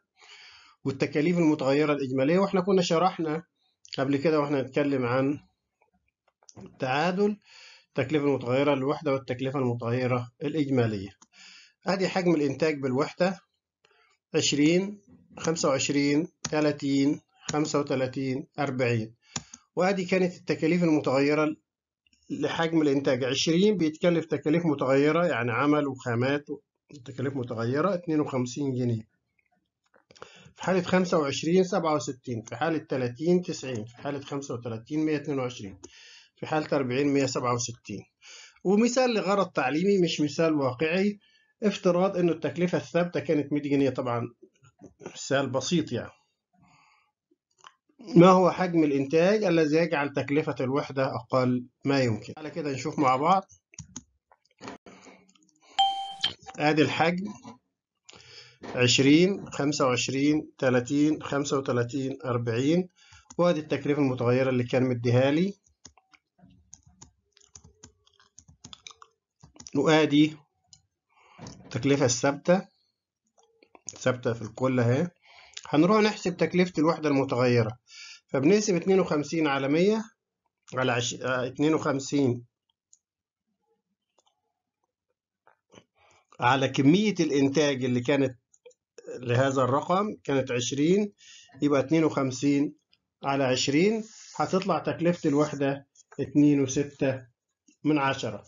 والتكاليف المتغيرة الإجمالية وإحنا كنا شرحنا قبل كده وإحنا نتكلم عن تعادل التكلفة المتغيرة للوحدة والتكلفة المتغيرة الإجمالية أدي حجم الإنتاج بالوحدة عشرين خمسة وعشرين تلاتين خمسة وتلاتين أربعين وأدي كانت التكاليف المتغيرة لحجم الإنتاج عشرين بيتكلف تكاليف متغيرة يعني عمل وخامات التكاليف متغيرة 52 جنيه في حالة 25 67 في حالة 30 90 في حالة 35 122 في حالة 40 167 ومثال لغرض تعليمي مش مثال واقعي افتراض انه التكلفة الثابتة كانت 100 جنيه طبعا مثال بسيط يعني ما هو حجم الإنتاج الذي يجعل تكلفة الوحدة أقل ما يمكن على كده نشوف مع بعض ادي الحجم عشرين خمسة وعشرين تلاتين خمسة وتلاتين أربعين وادي التكلفة المتغيرة اللي كان مديها لي وادي التكلفة الثابتة ثابتة في الكل اهي هنروح نحسب تكلفة الوحدة المتغيرة فبنقسم اتنين وخمسين على مية على عش... آه، اتنين وخمسين على كمية الإنتاج اللي كانت لهذا الرقم كانت 20 يبقى 52 على 20 هتطلع تكلفة الوحدة 2.6 من عشرة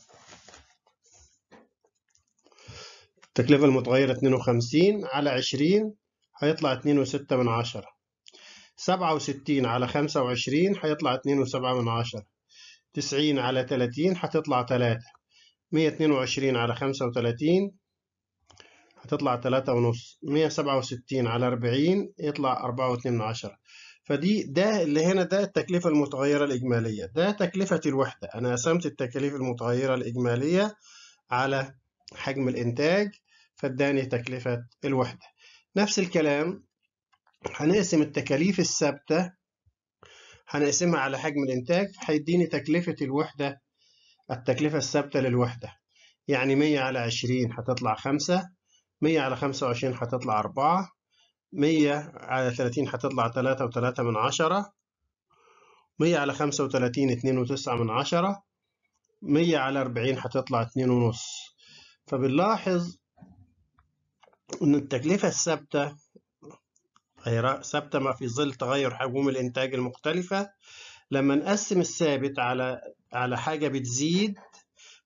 التكلفة المتغيرة 52 على 20 هيطلع 2.6 من عشرة 67 على 25 هيطلع 2.7 من عشرة 90 على 30 هتطلع 3 122 على 35 هتطلع تلاتة ونص مية سبعة وستين على أربعين يطلع أربعة واتنين من عشرة فدي ده اللي هنا ده التكلفة المتغيرة الإجمالية ده تكلفة الوحدة أنا قسمت التكاليف المتغيرة الإجمالية على حجم الإنتاج فاداني تكلفة الوحدة نفس الكلام هنقسم التكاليف الثابتة هنقسمها على حجم الإنتاج هيديني تكلفة الوحدة التكلفة الثابتة للوحدة يعني مية على عشرين هتطلع خمسة مية على خمسة وعشرين هتطلع أربعة مية على ثلاثين هتطلع تلاتة وتلاتة من عشرة مية على خمسة وتلاتين اتنين وتسعة من عشرة مية على أربعين هتطلع اتنين ونص فبنلاحظ إن التكلفة الثابتة هي ثابتة ما في ظل تغير حجوم الإنتاج المختلفة لما نقسم الثابت على على حاجة بتزيد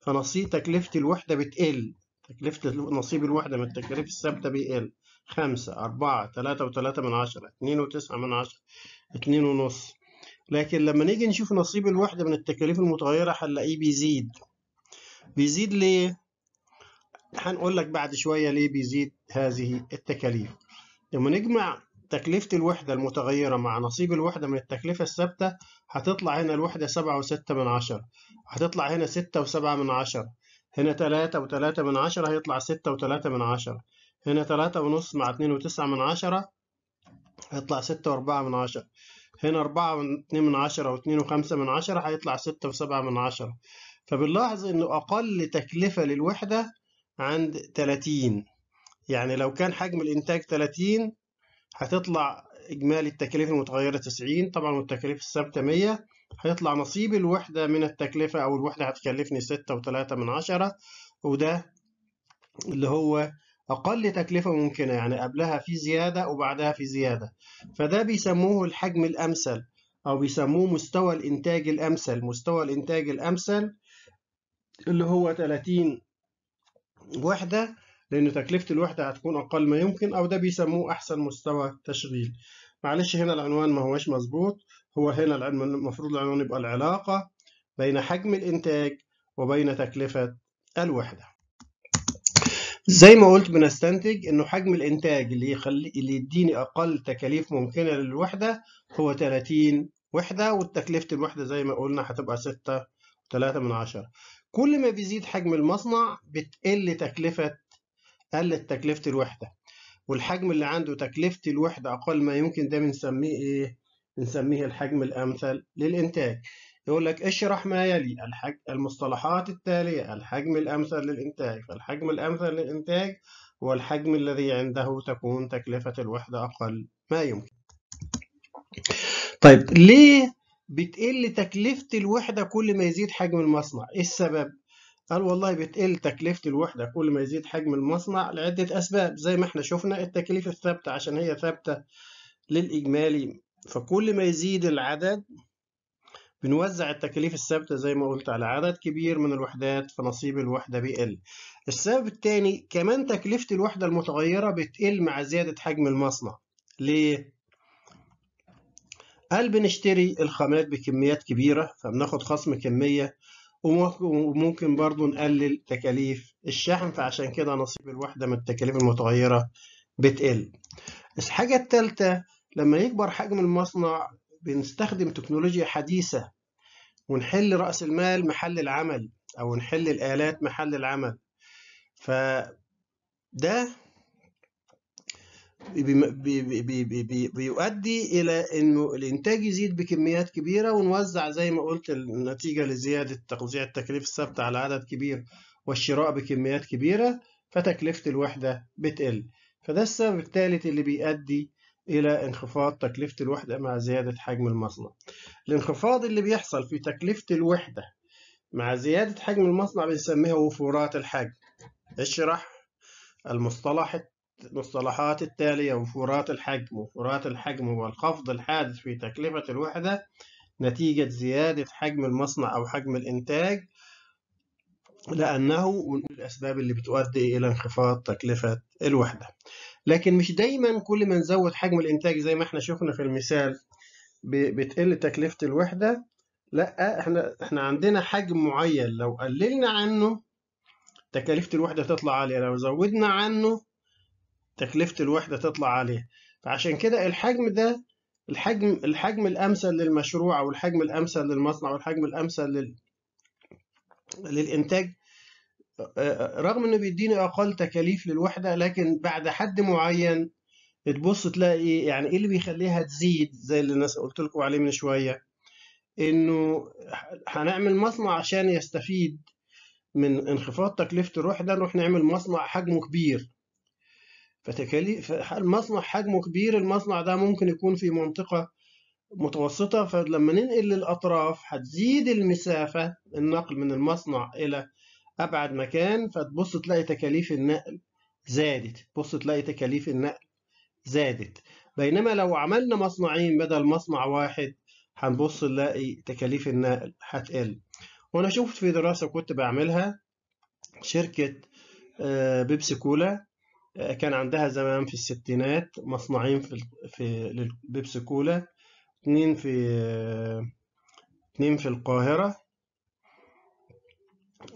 فنصي تكلفة الوحدة بتقل تكلفة نصيب الوحدة من التكاليف الثابتة بيقل خمسة أربعة تلاتة وتلاتة من عشرة اتنين وتسعة من عشرة اتنين ونص لكن لما نيجي نشوف نصيب الوحدة من التكاليف المتغيرة هنلاقيه بيزيد بيزيد ليه؟ هنقول لك بعد شوية ليه بيزيد هذه التكاليف لما نجمع تكلفة الوحدة المتغيرة مع نصيب الوحدة من التكلفة الثابتة هتطلع هنا الوحدة سبعة وستة من عشرة هتطلع هنا ستة وسبعة من عشرة هنا تلاتة وتلاتة من عشرة هيطلع ستة وتلاتة من عشرة هنا تلاتة ونص مع اتنين وتسعة من عشرة هيطلع ستة وأربعة من عشرة هنا أربعة واتنين من عشرة واتنين وخمسة من عشرة هيطلع ستة وسبعة من عشرة فبنلاحظ إنه أقل تكلفة للوحدة عند تلاتين يعني لو كان حجم الإنتاج تلاتين هتطلع إجمالي التكلفة المتغيرة تسعين طبعا والتكلفة الثابتة مية هيطلع نصيب الوحدة من التكلفة أو الوحدة هتكلفني ستة وتلاتة من عشرة وده اللي هو أقل تكلفة ممكنة يعني قبلها في زيادة وبعدها في زيادة فده بيسموه الحجم الأمثل أو بيسموه مستوى الإنتاج الأمثل مستوى الإنتاج الأمثل اللي هو 30 وحدة لأن تكلفة الوحدة هتكون أقل ما يمكن أو ده بيسموه أحسن مستوى تشغيل معلش هنا العنوان ما هوش مظبوط هو هنا المفروض العنوان يبقى العلاقة بين حجم الإنتاج وبين تكلفة الوحدة زي ما قلت بنستنتج إنه حجم الإنتاج اللي يخلي اللي يديني أقل تكاليف ممكنة للوحدة هو 30 وحدة وتكلفة الوحدة زي ما قلنا هتبقى 6 3 من عشرة كل ما بيزيد حجم المصنع بتقل تكلفة قلت تكلفة الوحدة والحجم اللي عنده تكلفة الوحدة أقل ما يمكن ده بنسميه إيه؟ بنسميه الحجم الأمثل للإنتاج. يقول لك اشرح ما يلي الحج... المصطلحات التالية الحجم الأمثل للإنتاج فالحجم الأمثل للإنتاج هو الحجم الذي عنده تكون تكلفة الوحدة أقل ما يمكن طيب ليه بتقل تكلفة الوحدة كل ما يزيد حجم المصنع إيه السبب قال والله بتقل تكلفة الوحدة كل ما يزيد حجم المصنع لعدة أسباب زي ما احنا شفنا التكلفة الثابتة عشان هي ثابتة للإجمالي فكل ما يزيد العدد بنوزع التكاليف الثابتة زي ما قلت على عدد كبير من الوحدات فنصيب الوحدة بيقل. السبب الثاني كمان تكلفة الوحدة المتغيرة بتقل مع زيادة حجم المصنع. ليه؟ قال بنشتري الخامات بكميات كبيرة فبناخد خصم كمية وممكن برضو نقلل تكاليف الشحن فعشان كده نصيب الوحدة من التكاليف المتغيرة بتقل الحاجة التالتة لما يكبر حجم المصنع بنستخدم تكنولوجيا حديثة ونحل رأس المال محل العمل أو نحل الآلات محل العمل فده بي بي بي بيؤدي الى انه الانتاج يزيد بكميات كبيره ونوزع زي ما قلت النتيجه لزياده توزيع التكلفه الثابته على عدد كبير والشراء بكميات كبيره فتكلفه الوحده بتقل فده السبب الثالث اللي بيؤدي الى انخفاض تكلفه الوحده مع زياده حجم المصنع الانخفاض اللي بيحصل في تكلفه الوحده مع زياده حجم المصنع بنسميها وفورات الحجم اشرح المصطلح المصطلحات التالية وفورات الحجم وفورات الحجم هو الخفض الحادث في تكلفة الوحدة نتيجة زيادة حجم المصنع أو حجم الإنتاج لأنه من الأسباب اللي بتؤدي إلى انخفاض تكلفة الوحدة لكن مش دايما كل ما نزود حجم الإنتاج زي ما احنا شفنا في المثال بتقل تكلفة الوحدة لا احنا احنا عندنا حجم معين لو قللنا عنه تكلفة الوحدة تطلع عالية لو زودنا عنه تكلفة الوحدة تطلع عليها فعشان كده الحجم ده الحجم الحجم الأمثل للمشروع أو الحجم الأمثل للمصنع أو الحجم الأمثل لل... للإنتاج رغم إنه بيديني أقل تكاليف للوحدة لكن بعد حد معين تبص تلاقي يعني إيه اللي بيخليها تزيد زي اللي الناس قلت لكم عليه من شوية إنه هنعمل مصنع عشان يستفيد من انخفاض تكلفة الوحدة نروح نعمل مصنع حجمه كبير فتكاليف المصنع حجمه كبير المصنع ده ممكن يكون في منطقة متوسطة فلما ننقل للأطراف هتزيد المسافة النقل من المصنع إلى أبعد مكان فتبص تلاقي تكاليف النقل زادت بص تلاقي تكاليف النقل زادت بينما لو عملنا مصنعين بدل مصنع واحد هنبص نلاقي تكاليف النقل هتقل وأنا شفت في دراسة كنت بعملها شركة آه، بيبسي كولا كان عندها زمان في الستينات مصنعين في في للبيبسي كولا اتنين في اتنين في القاهرة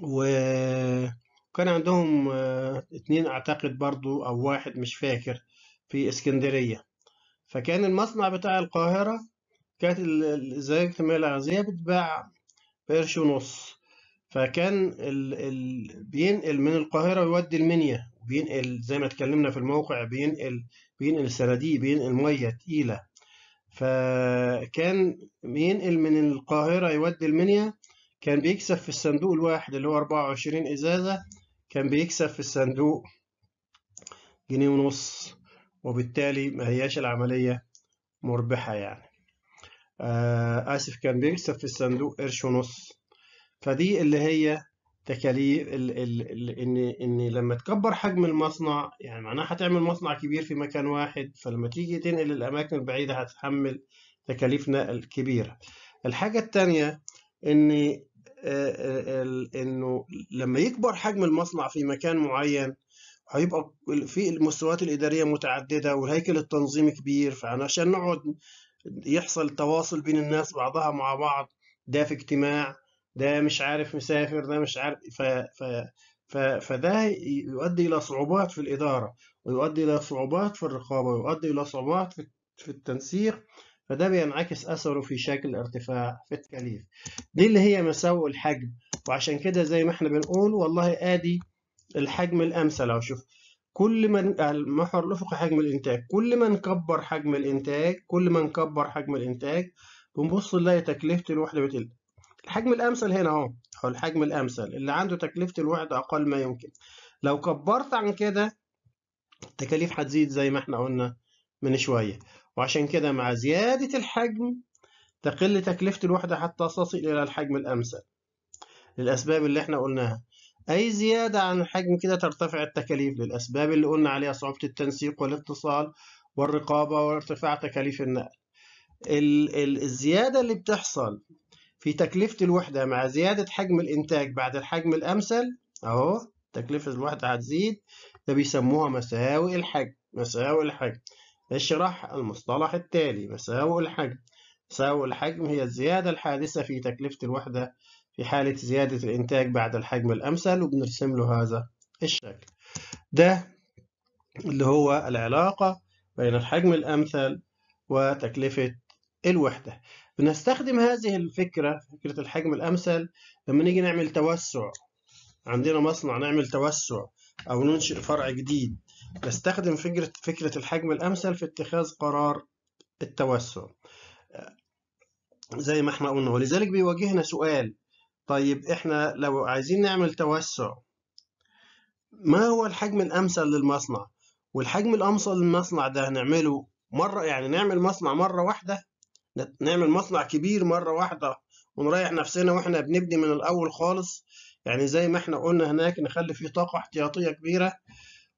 وكان عندهم اتنين اعتقد برضو او واحد مش فاكر في اسكندرية فكان المصنع بتاع القاهرة كانت زي الكمية العزية بتباع قرش ونص فكان ال... ال... بينقل من القاهرة ويودي المنيا بينقل زي ما اتكلمنا في الموقع بينقل بينقل صناديق بينقل ميه تقيله فكان بينقل من القاهره يودي المنيا كان بيكسب في الصندوق الواحد اللي هو 24 ازازه كان بيكسب في الصندوق جنيه ونص وبالتالي ما هياش العمليه مربحه يعني آه آسف كان بيكسب في الصندوق قرش ونص فدي اللي هي تكاليف ال ال ال ان ان لما تكبر حجم المصنع يعني معناها هتعمل مصنع كبير في مكان واحد فلما تيجي تنقل الاماكن البعيده هتتحمل تكاليف نقل كبيره الحاجه الثانيه ان آه، آه، انه لما يكبر حجم المصنع في مكان معين هيبقى في المستويات الاداريه متعدده والهيكل التنظيمي كبير فعشان نقعد يحصل تواصل بين الناس بعضها مع بعض ده في اجتماع ده مش عارف مسافر ده مش عارف ف ف ف فده يؤدي إلى صعوبات في الإدارة ويؤدي إلى صعوبات في الرقابة ويؤدي إلى صعوبات في التنسيق فده بينعكس أثره في شكل ارتفاع في التكاليف دي اللي هي مساوئ الحجم وعشان كده زي ما احنا بنقول والله آدي الحجم الأمثل أو شوف كل من المحور الأفقي حجم الإنتاج كل ما نكبر حجم الإنتاج كل ما نكبر حجم الإنتاج بنبص نلاقي تكلفة الوحدة بتقل الحجم الأمثل هنا أهو هو الحجم الأمثل اللي عنده تكلفة الوحده أقل ما يمكن لو كبرت عن كده التكاليف هتزيد زي ما احنا قلنا من شوية وعشان كده مع زيادة الحجم تقل تكلفة الوحدة حتى تصل إلى الحجم الأمثل للأسباب اللي احنا قلناها أي زيادة عن الحجم كده ترتفع التكاليف للأسباب اللي قلنا عليها صعوبة التنسيق والاتصال والرقابة وارتفاع تكاليف النقل الزيادة اللي بتحصل في تكلفة الوحدة مع زيادة حجم الإنتاج بعد الحجم الأمثل أهو تكلفة الوحدة هتزيد ده بيسموها مساوئ الحجم مساوئ الحجم اشرح المصطلح التالي مساوئ الحجم مساوئ الحجم هي الزيادة الحادثة في تكلفة الوحدة في حالة زيادة الإنتاج بعد الحجم الأمثل وبنرسم له هذا الشكل ده اللي هو العلاقة بين الحجم الأمثل وتكلفة الوحدة بنستخدم هذه الفكرة فكرة الحجم الأمثل لما نيجي نعمل توسع عندنا مصنع نعمل توسع أو ننشئ فرع جديد نستخدم فكرة فكرة الحجم الأمثل في اتخاذ قرار التوسع زي ما احنا قلنا ولذلك بيواجهنا سؤال طيب احنا لو عايزين نعمل توسع ما هو الحجم الأمثل للمصنع والحجم الأمثل للمصنع ده هنعمله مرة يعني نعمل مصنع مرة واحدة نعمل مصنع كبير مرة واحدة ونريح نفسنا واحنا بنبني من الأول خالص يعني زي ما احنا قلنا هناك نخلي فيه طاقة احتياطية كبيرة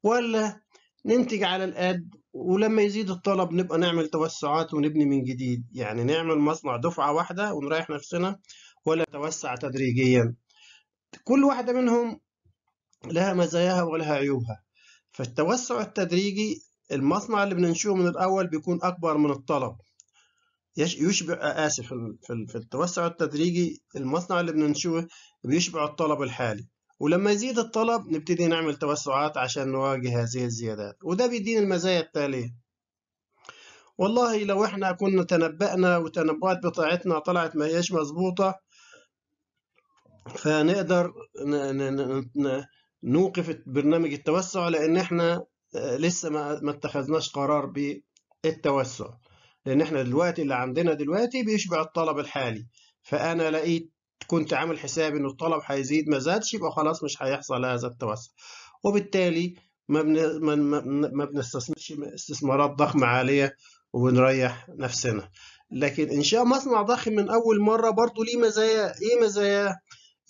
ولا ننتج على الاد ولما يزيد الطلب نبقى نعمل توسعات ونبني من جديد يعني نعمل مصنع دفعة واحدة ونريح نفسنا ولا توسع تدريجيا كل واحدة منهم لها مزاياها ولها عيوبها فالتوسع التدريجي المصنع اللي بننشئه من الأول بيكون أكبر من الطلب يشبع آه، آسف في التوسع التدريجي المصنع اللي بننشئه بيشبع الطلب الحالي ولما يزيد الطلب نبتدي نعمل توسعات عشان نواجه هذه الزيادات وده بيدينا المزايا التالية والله لو احنا كنا تنبأنا وتنبؤات بتاعتنا طلعت ما هيش مظبوطة فنقدر نوقف برنامج التوسع لأن احنا آه، لسه ما اتخذناش قرار بالتوسع لان احنا دلوقتي اللي عندنا دلوقتي بيشبع الطلب الحالي فانا لقيت كنت عامل حساب ان الطلب هيزيد ما زادش يبقى خلاص مش هيحصل هذا التوسع وبالتالي ما بن... ما بنستثمرش استثمارات ضخمه عاليه وبنريح نفسنا لكن انشاء مصنع ضخم من اول مره برضه ليه مزايا ايه مزايا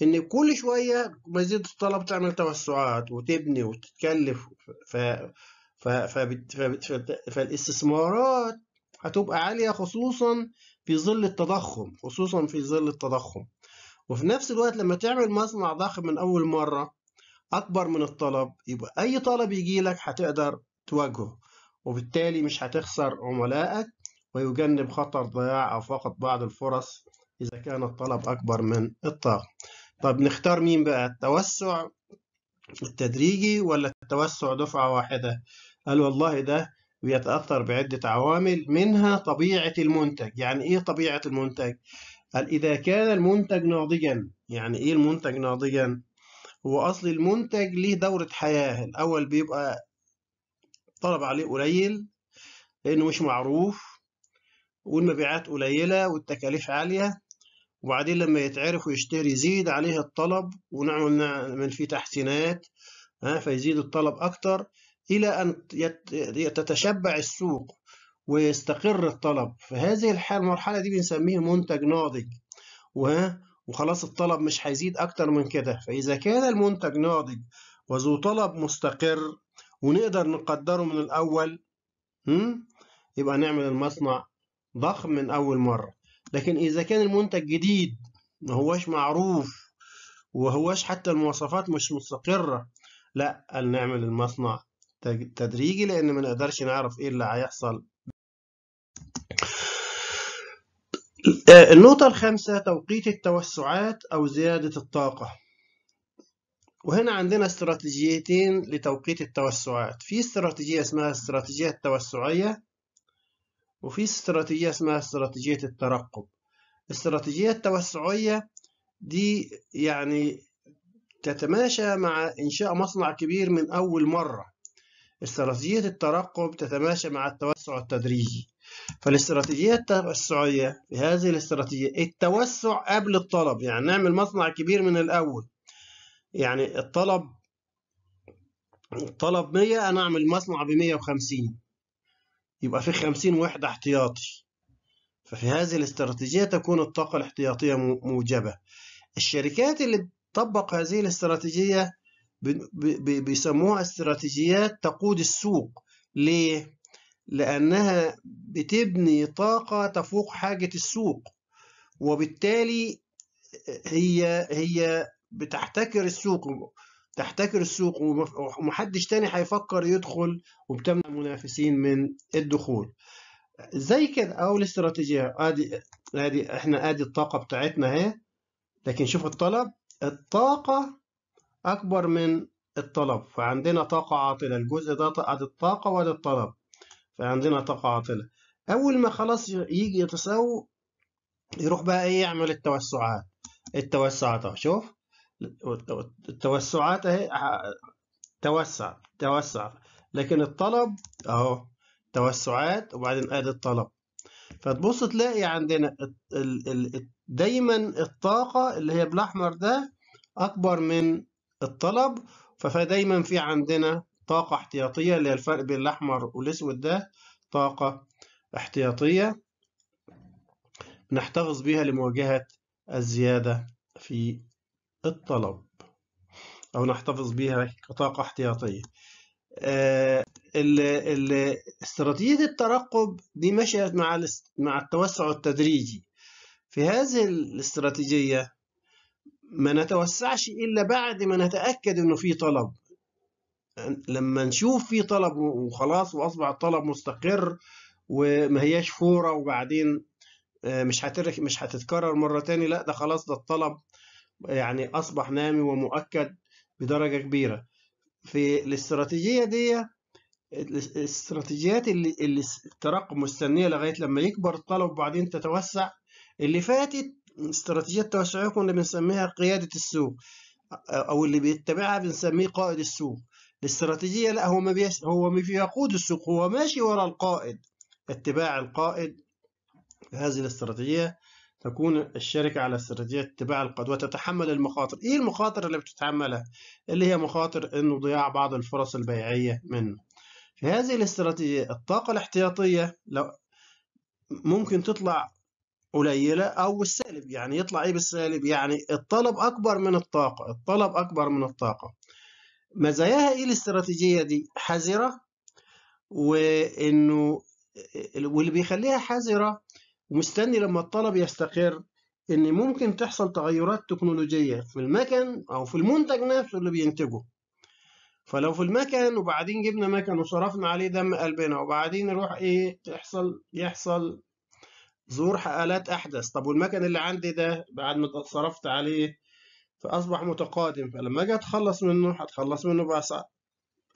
ان كل شويه مزيد الطلب تعمل توسعات وتبني وتتكلف ف... ف... فالاستثمارات هتبقى عالية خصوصا في ظل التضخم خصوصا في ظل التضخم وفي نفس الوقت لما تعمل مصنع ضخم من أول مرة أكبر من الطلب يبقى أي طلب يجي لك هتقدر تواجهه وبالتالي مش هتخسر عملائك ويجنب خطر ضياع أو فقد بعض الفرص إذا كان الطلب أكبر من الطاقة طب نختار مين بقى التوسع التدريجي ولا التوسع دفعة واحدة قال والله ده بيتأثر بعدة عوامل منها طبيعة المنتج يعني إيه طبيعة المنتج؟ قال إذا كان المنتج ناضجا يعني إيه المنتج ناضجا؟ هو أصل المنتج ليه دورة حياة الأول بيبقى طلب عليه قليل لأنه مش معروف والمبيعات قليلة والتكاليف عالية وبعدين لما يتعرف ويشتري يزيد عليه الطلب ونعمل نعمل فيه تحسينات ها فيزيد الطلب أكتر إلى أن تتشبع السوق ويستقر الطلب في هذه الحالة المرحلة دي بنسميه منتج ناضج وخلاص الطلب مش هيزيد أكتر من كده فإذا كان المنتج ناضج وذو طلب مستقر ونقدر نقدره من الأول يبقى نعمل المصنع ضخم من أول مرة لكن إذا كان المنتج جديد ما هوش معروف وهوش حتى المواصفات مش مستقرة لا نعمل المصنع تدريجي لان ما نقدرش نعرف ايه اللي هيحصل آه، النقطة الخامسة توقيت التوسعات أو زيادة الطاقة وهنا عندنا استراتيجيتين لتوقيت التوسعات في استراتيجية اسمها الاستراتيجية التوسعية وفي استراتيجية اسمها استراتيجية الترقب الاستراتيجية التوسعية دي يعني تتماشى مع إنشاء مصنع كبير من أول مرة استراتيجية الترقب تتماشى مع التوسع التدريجي فالاستراتيجية التوسعية في هذه الاستراتيجية التوسع قبل الطلب يعني نعمل مصنع كبير من الأول يعني الطلب الطلب 100 أنا أعمل مصنع ب 150 يبقى في 50 وحدة احتياطي ففي هذه الاستراتيجية تكون الطاقة الاحتياطية موجبة الشركات اللي بتطبق هذه الاستراتيجية بيسموها استراتيجيات تقود السوق ليه؟ لأنها بتبني طاقة تفوق حاجة السوق وبالتالي هي هي بتحتكر السوق تحتكر السوق ومحدش تاني هيفكر يدخل وبتمنع المنافسين من الدخول زي كده اول استراتيجيه ادي ادي احنا ادي الطاقه بتاعتنا اهي لكن شوف الطلب الطاقه أكبر من الطلب فعندنا طاقة عاطلة الجزء ده طاقة الطاقة ولا الطلب فعندنا طاقة عاطلة أول ما خلاص يجي يتساووا يروح بقى إيه يعمل التوسعات التوسعات أهو شوف التوسعات أهي توسع توسع لكن الطلب أهو توسعات وبعدين آدي الطلب فتبص تلاقي عندنا دايما الطاقة اللي هي بالأحمر ده أكبر من الطلب فدايما في عندنا طاقة احتياطية اللي هي الفرق بين الأحمر والأسود ده طاقة احتياطية نحتفظ بيها لمواجهة الزيادة في الطلب أو نحتفظ بيها كطاقة احتياطية آه، استراتيجية الترقب دي مشيت مع مع التوسع التدريجي في هذه الاستراتيجية ما نتوسعش إلا بعد ما نتأكد إنه في طلب لما نشوف في طلب وخلاص وأصبح الطلب مستقر وما هياش فورة وبعدين آه، مش هترك مش هتتكرر مرة تاني لا ده خلاص ده الطلب يعني أصبح نامي ومؤكد بدرجة كبيرة في الاستراتيجية دي الاستراتيجيات اللي, اللي مستنية لغاية لما يكبر الطلب وبعدين تتوسع اللي فاتت استراتيجية التوسعيه كنا بنسميها قيادة السوق أو اللي بيتبعها بنسميه قائد السوق الاستراتيجية لا هو ما بيس هو ما بيقود السوق هو ماشي ورا القائد اتباع القائد هذه الاستراتيجية تكون الشركة على استراتيجية اتباع القائد وتتحمل المخاطر إيه المخاطر اللي بتتحملها اللي هي مخاطر إنه ضياع بعض الفرص البيعية منه في هذه الاستراتيجية الطاقة الاحتياطية لو ممكن تطلع قليلة أو السالب يعني يطلع إيه بالسالب يعني الطلب أكبر من الطاقة الطلب أكبر من الطاقة مزاياها إيه الاستراتيجية دي حذرة وإنه واللي بيخليها حذرة ومستني لما الطلب يستقر إن ممكن تحصل تغيرات تكنولوجية في المكن أو في المنتج نفسه اللي بينتجه فلو في المكن وبعدين جبنا مكن وصرفنا عليه دم قلبنا وبعدين نروح ايه تحصل يحصل ظهور حالات أحدث طب والمكن اللي عندي ده بعد ما اتصرفت عليه فأصبح متقادم فلما أجي أتخلص منه هتخلص منه بأسعار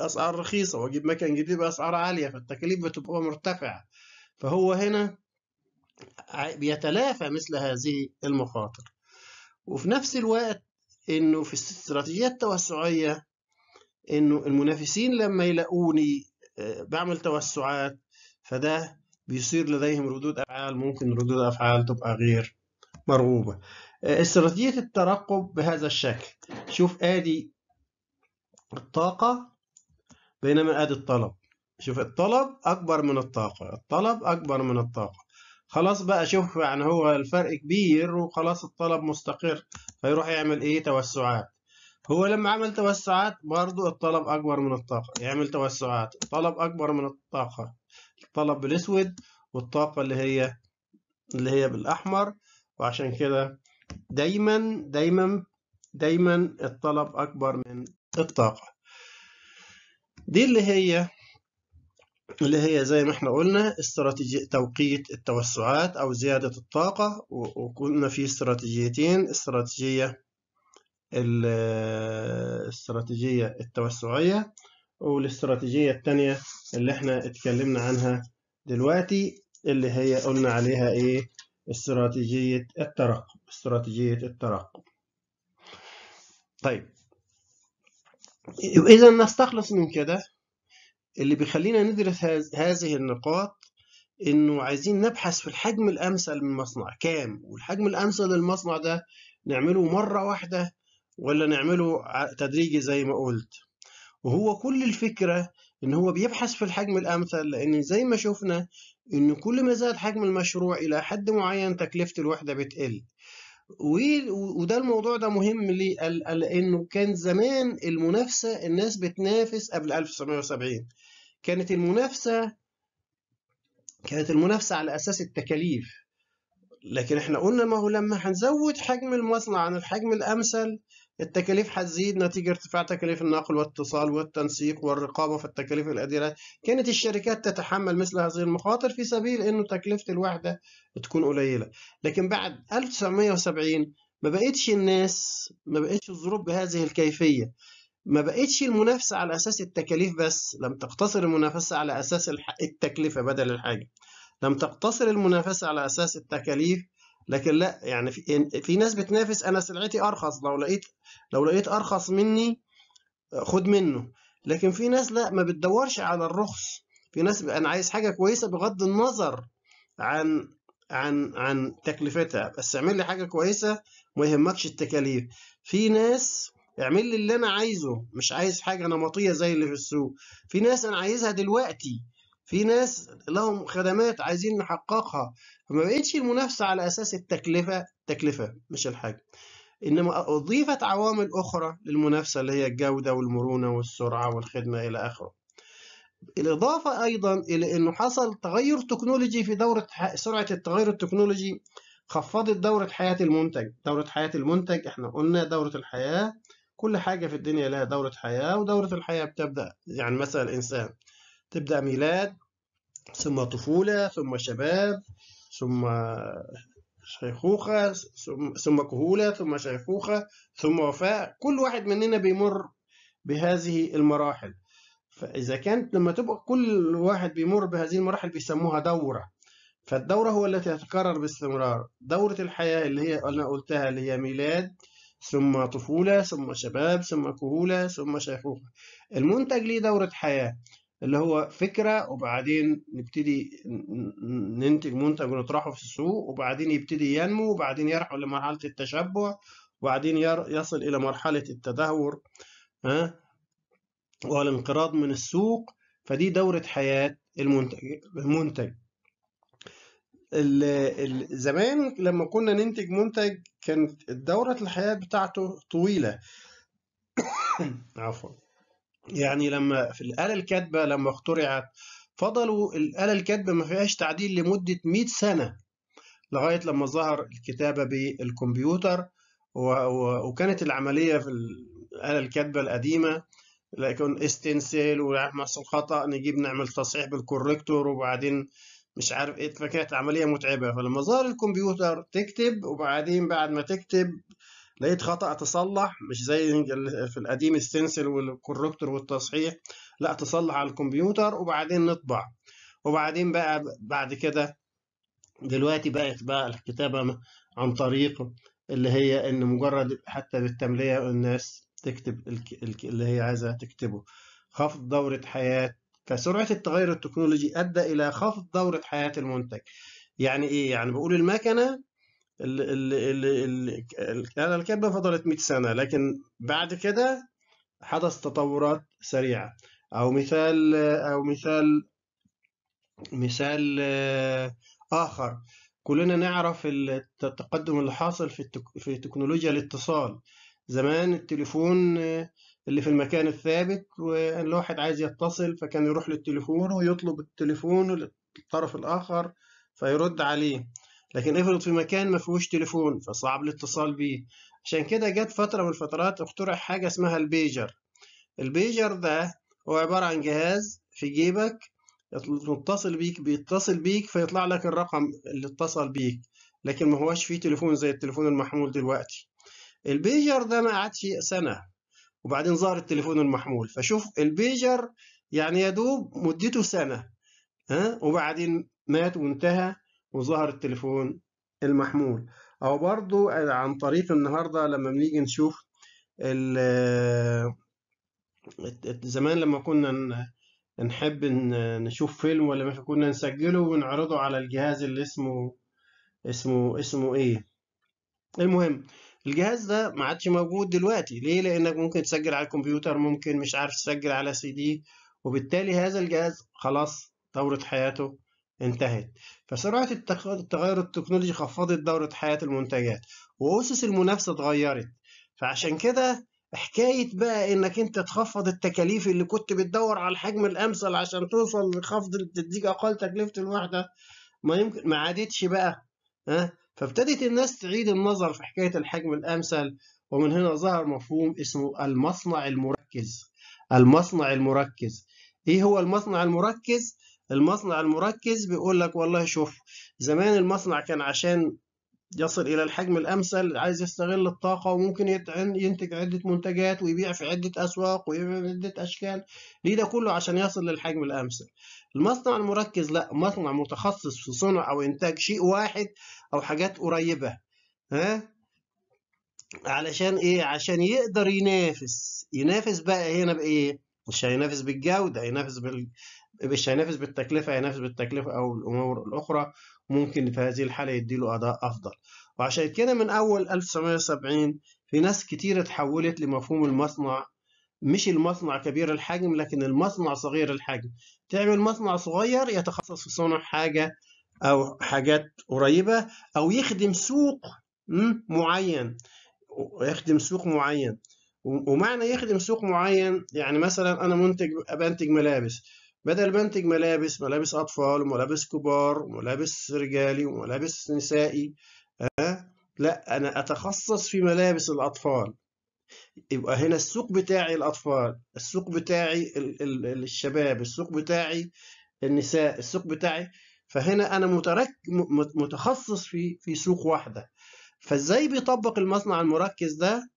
أسعار رخيصة وأجيب مكن جديد بأسعار عالية فالتكاليف بتبقى مرتفعة فهو هنا بيتلافى مثل هذه المخاطر وفي نفس الوقت انه في الاستراتيجية التوسعية انه المنافسين لما يلاقوني آه، بعمل توسعات فده بيصير لديهم ردود أفعال ممكن ردود أفعال تبقى غير مرغوبة آه، استراتيجية الترقب بهذا الشكل شوف آدي الطاقة بينما آدي الطلب شوف الطلب أكبر من الطاقة الطلب أكبر من الطاقة خلاص بقى شوف يعني هو الفرق كبير وخلاص الطلب مستقر فيروح يعمل إيه توسعات هو لما عمل توسعات برضو الطلب أكبر من الطاقة يعمل توسعات الطلب أكبر من الطاقة الطلب بالأسود والطاقة اللي هي اللي هي بالأحمر وعشان كده دايما دايما دايما الطلب أكبر من الطاقة دي اللي هي اللي هي زي ما احنا قلنا استراتيجية توقيت التوسعات أو زيادة الطاقة وقلنا في استراتيجيتين استراتيجية الاستراتيجية التوسعية والاستراتيجية الثانية اللي احنا اتكلمنا عنها دلوقتي اللي هي قلنا عليها ايه استراتيجية الترقب استراتيجية الترقب طيب إذا نستخلص من كده اللي بيخلينا ندرس هذه النقاط إنه عايزين نبحث في الحجم الأمثل من مصنع كام والحجم الأمثل للمصنع ده نعمله مرة واحدة ولا نعمله تدريجي زي ما قلت وهو كل الفكرة إن هو بيبحث في الحجم الأمثل لأن زي ما شفنا إن كل ما زاد حجم المشروع إلى حد معين تكلفة الوحدة بتقل وده الموضوع ده مهم ليه لأنه كان زمان المنافسة الناس بتنافس قبل 1970 كانت المنافسة كانت المنافسة على أساس التكاليف لكن احنا قلنا ما هو لما هنزود حجم المصنع عن الحجم الأمثل التكاليف هتزيد نتيجة ارتفاع تكاليف النقل والاتصال والتنسيق والرقابة في التكاليف الأديرة كانت الشركات تتحمل مثل هذه المخاطر في سبيل أنه تكلفة الوحدة تكون قليلة لكن بعد 1970 ما بقتش الناس ما بقتش الظروف بهذه الكيفية ما بقتش المنافسة على أساس التكاليف بس لم تقتصر المنافسة على أساس التكلفة بدل الحاجة لم تقتصر المنافسة على أساس التكاليف لكن لا يعني في, يعني في ناس بتنافس انا سلعتي ارخص لو لقيت لو لقيت ارخص مني خد منه لكن في ناس لا ما بتدورش على الرخص في ناس انا عايز حاجه كويسه بغض النظر عن عن عن تكلفتها بس اعمل لي حاجه كويسه ما يهمكش التكاليف في ناس اعمل لي اللي انا عايزه مش عايز حاجه نمطيه زي اللي في السوق في ناس انا عايزها دلوقتي في ناس لهم خدمات عايزين نحققها فما بقتش المنافسة على أساس التكلفة تكلفة مش الحاجة إنما أضيفت عوامل أخرى للمنافسة اللي هي الجودة والمرونة والسرعة والخدمة إلى آخره بالإضافة أيضا إلى أنه حصل تغير تكنولوجي في دورة سرعة التغير التكنولوجي خفضت دورة حياة المنتج دورة حياة المنتج احنا قلنا دورة الحياة كل حاجة في الدنيا لها دورة حياة ودورة الحياة بتبدأ يعني مثلا الإنسان تبدأ ميلاد ثم طفولة ثم شباب ثم شيخوخة ثم كهولة ثم شيخوخة ثم وفاة كل واحد مننا بيمر بهذه المراحل فإذا كانت لما تبقى كل واحد بيمر بهذه المراحل بيسموها دورة فالدورة هو التي تتكرر باستمرار دورة الحياة اللي هي أنا قلتها اللي هي ميلاد ثم طفولة ثم شباب ثم كهولة ثم شيخوخة المنتج ليه دورة حياة اللي هو فكرة وبعدين نبتدي ننتج منتج ونطرحه في السوق وبعدين يبتدي ينمو وبعدين يرحل لمرحلة التشبع وبعدين يصل إلى مرحلة التدهور ها والانقراض من السوق فدي دورة حياة المنتج المنتج زمان لما كنا ننتج منتج كانت دورة الحياة بتاعته طويلة عفوا يعني لما في الآلة الكاتبة لما اخترعت فضلوا الآلة الكاتبة ما فيهاش تعديل لمدة 100 سنة لغاية لما ظهر الكتابة بالكمبيوتر وكانت العملية في الآلة الكاتبة القديمة لكن استنسال ويحصل خطأ نجيب نعمل تصحيح بالكوريكتور وبعدين مش عارف ايه فكانت عملية متعبة فلما ظهر الكمبيوتر تكتب وبعدين بعد ما تكتب لقيت خطأ تصلح مش زي في القديم السنسل والكوركتور والتصحيح لا تصلح على الكمبيوتر وبعدين نطبع وبعدين بقى بعد كده دلوقتي بقت بقى الكتابة عن طريق اللي هي ان مجرد حتى بالتملية الناس تكتب اللي هي عايزة تكتبه خفض دورة حياة فسرعة التغير التكنولوجي أدى إلى خفض دورة حياة المنتج يعني إيه؟ يعني بقول المكنة ال ال ال ال الكبة فضلت 100 سنة لكن بعد كده حدث تطورات سريعة أو مثال أو مثال مثال آه، آخر كلنا نعرف التقدم اللي حاصل في في تكنولوجيا الاتصال زمان التليفون آه، اللي في المكان الثابت وان الواحد عايز يتصل فكان يروح للتليفون ويطلب التليفون للطرف الاخر فيرد عليه لكن افرض في مكان ما فيهوش تليفون فصعب الاتصال بيه عشان كده جت فترة من الفترات اخترع حاجة اسمها البيجر البيجر ده هو عبارة عن جهاز في جيبك متصل بيك بيتصل بيك فيطلع لك الرقم اللي اتصل بيك لكن ما هوش فيه تليفون زي التليفون المحمول دلوقتي البيجر ده ما قعدش سنة وبعدين ظهر التليفون المحمول فشوف البيجر يعني يا دوب مدته سنة ها وبعدين مات وانتهى وظهر التليفون المحمول او برضو عن طريق النهارده لما بنيجي نشوف ال زمان لما كنا نحب نشوف فيلم ولا ما كنا نسجله ونعرضه على الجهاز اللي اسمه اسمه اسمه ايه المهم الجهاز ده ما عادش موجود دلوقتي ليه لانك ممكن تسجل على الكمبيوتر ممكن مش عارف تسجل على سي دي وبالتالي هذا الجهاز خلاص دورة حياته انتهت فسرعة التغير التكنولوجي خفضت دورة حياة المنتجات وأسس المنافسة اتغيرت فعشان كده حكاية بقى إنك أنت تخفض التكاليف اللي كنت بتدور على الحجم الأمثل عشان توصل لخفض تديك أقل تكلفة الوحدة ما يمكن ما عادتش بقى ها فابتدت الناس تعيد النظر في حكاية الحجم الأمثل ومن هنا ظهر مفهوم اسمه المصنع المركز المصنع المركز إيه هو المصنع المركز؟ المصنع المركز بيقول لك والله شوف زمان المصنع كان عشان يصل إلى الحجم الأمثل عايز يستغل الطاقة وممكن ينتج عدة منتجات ويبيع في عدة أسواق في عدة أشكال ليه ده كله عشان يصل للحجم الأمثل المصنع المركز لا مصنع متخصص في صنع أو إنتاج شيء واحد أو حاجات قريبة ها علشان إيه عشان يقدر ينافس ينافس بقى هنا بإيه مش هينافس بالجودة هينافس بال... مش هينافس بالتكلفة هينافس بالتكلفة أو الأمور الأخرى ممكن في هذه الحالة يديله أداء أفضل وعشان كده من أول 1970 في ناس كتير اتحولت لمفهوم المصنع مش المصنع كبير الحجم لكن المصنع صغير الحجم تعمل مصنع صغير يتخصص في صنع حاجة أو حاجات قريبة أو يخدم سوق معين يخدم سوق معين ومعنى يخدم سوق معين يعني مثلا أنا منتج بنتج ملابس بدل ما انتج ملابس ملابس اطفال وملابس كبار وملابس رجالي وملابس نسائي أه؟ لا انا اتخصص في ملابس الاطفال يبقى هنا السوق بتاعي الاطفال السوق بتاعي الشباب السوق بتاعي النساء السوق بتاعي فهنا انا مترك متخصص في في سوق واحده فازاي بيطبق المصنع المركز ده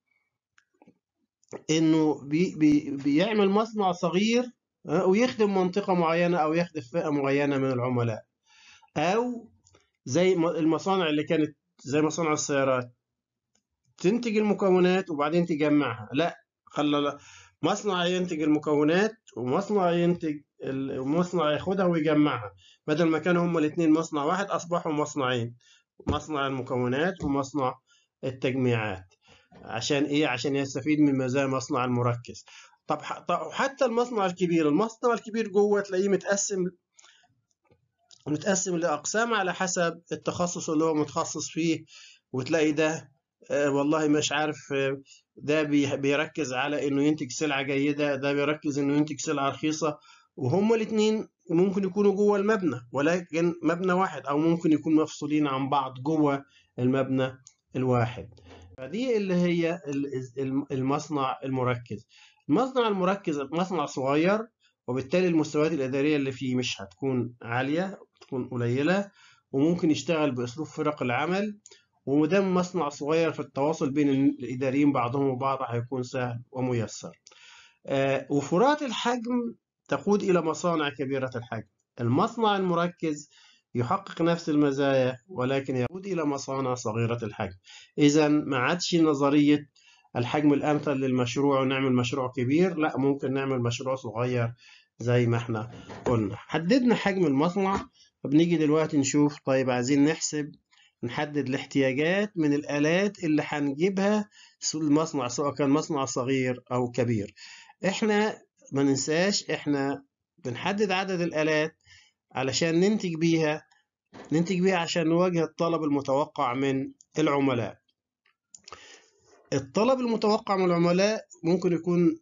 انه بي بي بيعمل مصنع صغير ويخدم منطقة معينة أو يخدم فئة معينة من العملاء أو زي المصانع اللي كانت زي مصانع السيارات تنتج المكونات وبعدين تجمعها لا خلى مصنع ينتج المكونات ومصنع ينتج المصنع ياخدها ويجمعها بدل ما كانوا هما الاثنين مصنع واحد أصبحوا مصنعين مصنع المكونات ومصنع التجميعات عشان ايه عشان يستفيد من مزايا مصنع المركز طب حتى المصنع الكبير المصنع الكبير جوه تلاقيه متقسم متقسم لأقسام على حسب التخصص اللي هو متخصص فيه وتلاقي ده آه، والله مش عارف آه، ده بيركز على انه ينتج سلعه جيده ده بيركز انه ينتج سلعه رخيصه وهما الاثنين ممكن يكونوا جوه المبنى ولكن مبنى واحد او ممكن يكونوا مفصولين عن بعض جوه المبنى الواحد فدي اللي هي المصنع المركز المصنع المركز مصنع صغير وبالتالي المستويات الإدارية اللي فيه مش هتكون عالية تكون قليلة وممكن يشتغل بأسلوب فرق العمل ومدام مصنع صغير فالتواصل بين الإداريين بعضهم وبعض هيكون سهل وميسر آه، وفرات الحجم تقود إلى مصانع كبيرة الحجم المصنع المركز يحقق نفس المزايا ولكن يقود إلى مصانع صغيرة الحجم إذا ما عادش نظرية الحجم الأمثل للمشروع ونعمل مشروع كبير لا ممكن نعمل مشروع صغير زي ما احنا قلنا حددنا حجم المصنع بنيجي دلوقتي نشوف طيب عايزين نحسب نحدد الاحتياجات من الآلات اللي هنجيبها المصنع سواء كان مصنع صغير أو كبير احنا ما ننساش احنا بنحدد عدد الآلات علشان ننتج بيها ننتج بيها عشان نواجه الطلب المتوقع من العملاء الطلب المتوقع من العملاء ممكن يكون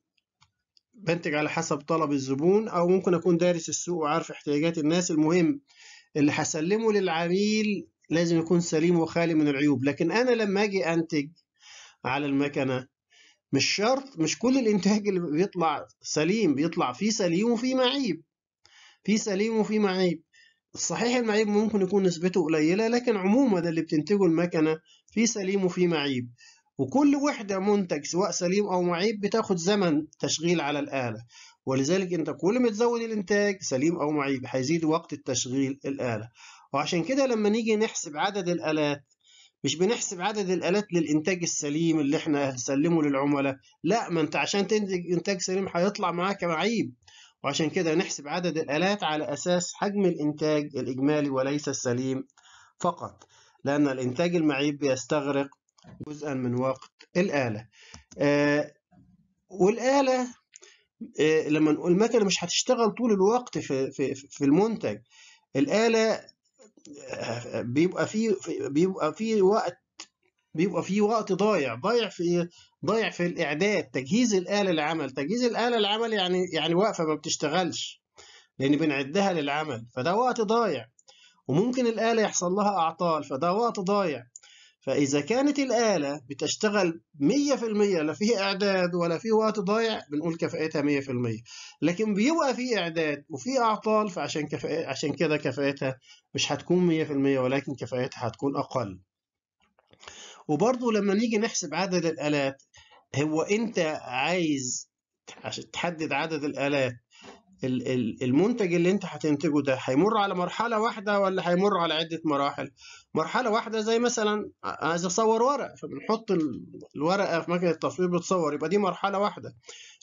بنتج على حسب طلب الزبون او ممكن اكون دارس السوق وعارف احتياجات الناس المهم اللي هسلمه للعميل لازم يكون سليم وخالي من العيوب لكن انا لما اجي انتج على المكنه مش شرط مش كل الانتاج اللي بيطلع سليم بيطلع فيه سليم وفيه معيب فيه سليم وفيه معيب صحيح المعيب ممكن يكون نسبته قليله لكن عموما ده اللي بتنتجه المكنه فيه سليم وفيه معيب وكل وحدة منتج سواء سليم أو معيب بتاخد زمن تشغيل على الآلة ولذلك أنت كل ما تزود الإنتاج سليم أو معيب هيزيد وقت التشغيل الآلة وعشان كده لما نيجي نحسب عدد الآلات مش بنحسب عدد الآلات للإنتاج السليم اللي احنا هنسلمه للعملاء لا ما أنت عشان تنتج إنتاج سليم هيطلع معاك معيب وعشان كده نحسب عدد الآلات على أساس حجم الإنتاج الإجمالي وليس السليم فقط لأن الإنتاج المعيب بيستغرق جزءا من وقت الآلة آه والآلة آه لما نقول المكنة مش هتشتغل طول الوقت في, في, في المنتج الآلة آه، بيبقى في بيبقى في وقت بيبقى في وقت ضايع ضايع في ضايع في الاعداد تجهيز الاله للعمل تجهيز الاله للعمل يعني يعني واقفه ما بتشتغلش لان بنعدها للعمل فده وقت ضايع وممكن الاله يحصل لها اعطال فده وقت ضايع فإذا كانت الآلة بتشتغل 100% لا فيه إعداد ولا فيه وقت ضايع بنقول كفاءتها 100% لكن بيبقى فيه إعداد وفيه أعطال فعشان كفاءة عشان كده كفاءتها مش هتكون 100% ولكن كفاءتها هتكون أقل وبرضه لما نيجي نحسب عدد الآلات هو أنت عايز عشان تحدد عدد الآلات المنتج اللي انت هتنتجه ده هيمر على مرحله واحده ولا هيمر على عده مراحل مرحله واحده زي مثلا عايز اصور ورق فبنحط الورقه في مكنه التصوير بتصور يبقى دي مرحله واحده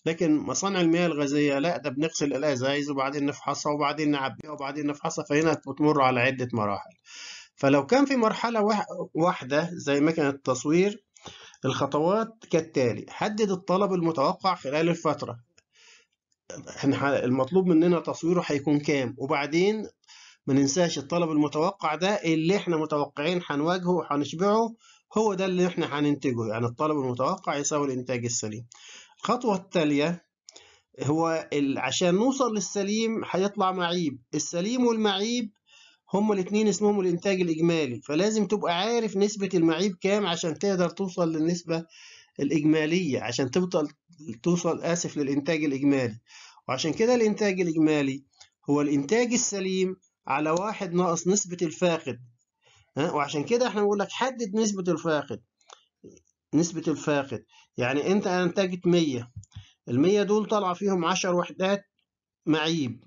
لكن مصانع المياه الغازيه لا ده بنغسل الازايز وبعدين نفحصها وبعدين نعبيها وبعدين نفحصها فهنا بتمر على عده مراحل فلو كان في مرحله واحده زي مكنه التصوير الخطوات كالتالي حدد الطلب المتوقع خلال الفتره احنا المطلوب مننا تصويره هيكون كام وبعدين ما ننساش الطلب المتوقع ده اللي احنا متوقعين هنواجهه وهنشبعه هو ده اللي احنا هننتجه يعني الطلب المتوقع يساوي الانتاج السليم الخطوة التالية هو عشان نوصل للسليم هيطلع معيب السليم والمعيب هما الاتنين اسمهم الانتاج الاجمالي فلازم تبقى عارف نسبة المعيب كام عشان تقدر توصل للنسبة الاجمالية عشان تفضل توصل آسف للإنتاج الإجمالي وعشان كده الإنتاج الإجمالي هو الإنتاج السليم على واحد ناقص نسبة الفاقد ها وعشان كده احنا بنقول لك حدد نسبة الفاقد نسبة الفاقد يعني انت انتجت 100 ال 100 دول طالعة فيهم 10 وحدات معيب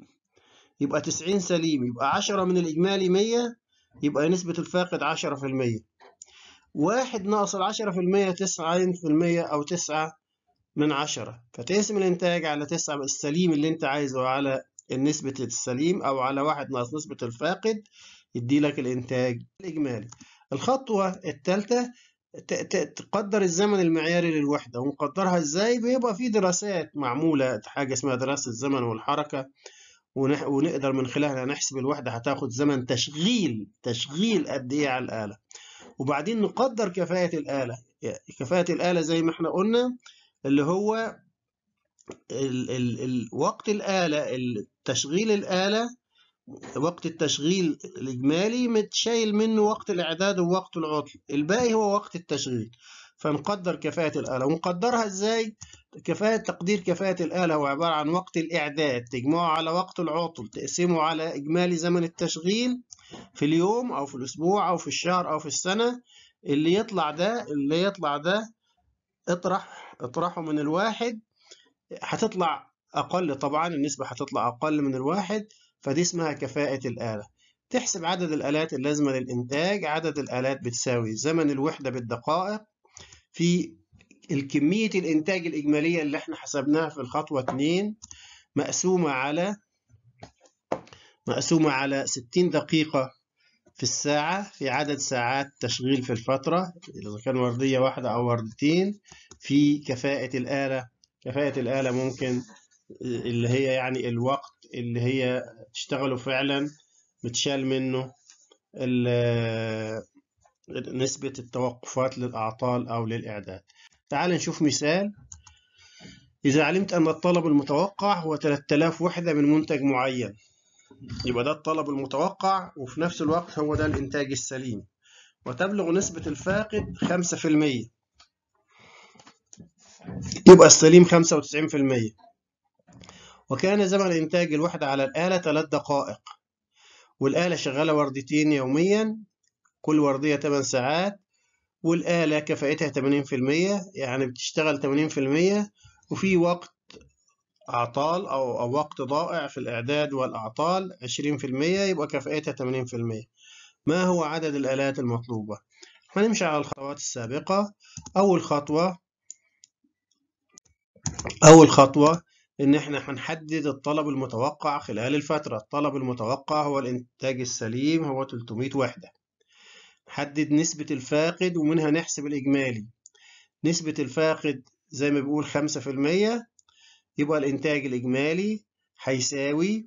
يبقى 90 سليم يبقى 10 من الإجمالي 100 يبقى نسبة الفاقد 10% واحد ناقص ال 10% المية أو تسعة من عشرة فتقسم الإنتاج على تسعة السليم اللي أنت عايزه على نسبة السليم أو على واحد ناقص نسبة الفاقد يدي لك الإنتاج الإجمالي الخطوة الثالثة تقدر الزمن المعياري للوحدة ونقدرها إزاي بيبقى في دراسات معمولة حاجة اسمها دراسة الزمن والحركة ونقدر من خلالها نحسب الوحدة هتاخد زمن تشغيل تشغيل قد إيه على الآلة وبعدين نقدر كفاءة الآلة كفاءة الآلة زي ما احنا قلنا اللي هو ال ال ال وقت الآلة تشغيل الآلة وقت التشغيل الإجمالي متشايل منه وقت الإعداد ووقت العطل الباقي هو وقت التشغيل فنقدر كفاءة الآلة ونقدرها إزاي؟ كفاءة تقدير كفاءة الآلة هو عبارة عن وقت الإعداد تجمعه على وقت العطل تقسمه على إجمالي زمن التشغيل في اليوم أو في الأسبوع أو في الشهر أو في السنة اللي يطلع ده اللي يطلع ده اطرح اطرحه من الواحد هتطلع أقل طبعا النسبة هتطلع أقل من الواحد فدي اسمها كفاءة الآلة تحسب عدد الآلات اللازمة للإنتاج عدد الآلات بتساوي زمن الوحدة بالدقائق في الكمية الإنتاج الإجمالية اللي احنا حسبناها في الخطوة 2 مقسومة على مقسومة على 60 دقيقة في الساعة في عدد ساعات تشغيل في الفترة إذا كان وردية واحدة أو وردتين في كفاءة الآلة كفاءة الآلة ممكن آه، اللي هي يعني الوقت اللي هي تشتغله فعلا متشال منه آه، نسبة التوقفات للأعطال أو للإعداد تعال نشوف مثال إذا علمت أن الطلب المتوقع هو 3000 وحدة من منتج معين يبقى ده الطلب المتوقع وفي نفس الوقت هو ده الإنتاج السليم وتبلغ نسبة الفاقد يبقى السليم 95% وكان زمن إنتاج الوحدة على الآلة 3 دقائق والآلة شغالة وردتين يوميا كل وردية 8 ساعات والآلة كفائتها 80% يعني بتشتغل 80% وفي وقت أعطال أو, وقت ضائع في الإعداد والأعطال 20% يبقى كفائتها 80% ما هو عدد الآلات المطلوبة؟ هنمشي على الخطوات السابقة أول خطوة أول خطوة إن إحنا هنحدد الطلب المتوقع خلال الفترة، الطلب المتوقع هو الإنتاج السليم هو 300 وحدة. نحدد نسبة الفاقد ومنها نحسب الإجمالي. نسبة الفاقد زي ما بيقول 5% يبقى الإنتاج الإجمالي هيساوي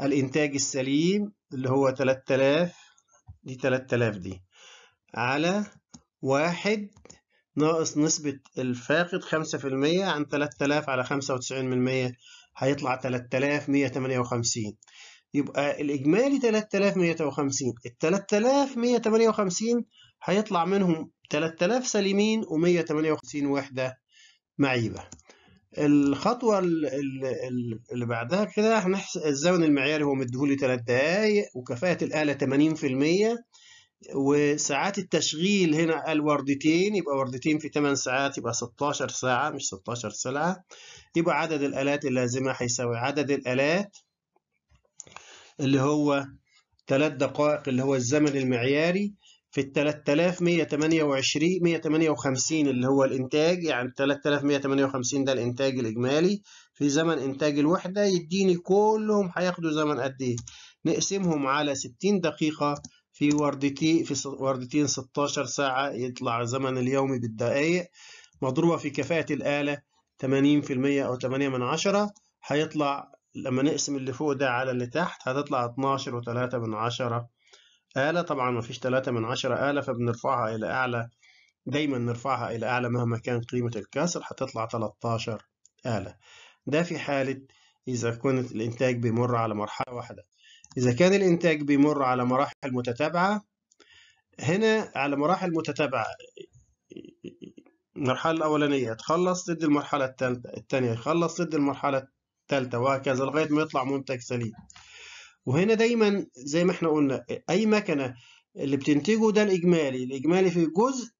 الإنتاج السليم اللي هو 3000 دي 3000 دي على واحد ناقص نسبة الفاقد خمسة في المية عن ثلاثة آلاف على خمسة وتسعين من مية هيطلع ثلاثة آلاف مية تمانية وخمسين يبقى الإجمالي ثلاثة آلاف مية وخمسين الثلاثة آلاف مية تمانية وخمسين هيطلع منهم ثلاثة آلاف سليمين ومية تمانية وخمسين وحدة معيبة الخطوة اللي بعدها كده هنحسب الزمن المعياري هو مديهولي تلات دقايق وكفاءة الآلة تمانين في المية وساعات التشغيل هنا الوردتين يبقى وردتين في 8 ساعات يبقى 16 ساعة مش 16 ساعة يبقى عدد الآلات اللازمة هيساوي عدد الآلات اللي هو 3 دقائق اللي هو الزمن المعياري في ال 3128 158 اللي هو الإنتاج يعني 3158 ده الإنتاج الإجمالي في زمن إنتاج الوحدة يديني كلهم هياخدوا زمن قد إيه نقسمهم على 60 دقيقة في وردتي في وردتين 16 ساعة يطلع زمن اليومي بالدقايق مضروبة في كفاءة الآلة 80% أو 8 من عشرة هيطلع لما نقسم اللي فوق ده على اللي تحت هتطلع 12 و3 من عشرة آلة طبعا ما فيش 3 من عشرة آلة فبنرفعها إلى أعلى دايما نرفعها إلى أعلى مهما كان قيمة الكسر هتطلع 13 آلة ده في حالة إذا كنت الإنتاج بيمر على مرحلة واحدة إذا كان الإنتاج بيمر على مراحل متتابعة هنا على مراحل متتابعة المرحلة الأولانية تخلص ضد المرحلة الثالثة الثانية يخلص ضد المرحلة الثالثة وهكذا لغاية ما يطلع منتج سليم وهنا دايما زي ما احنا قلنا أي مكنة اللي بتنتجه ده الإجمالي الإجمالي في جزء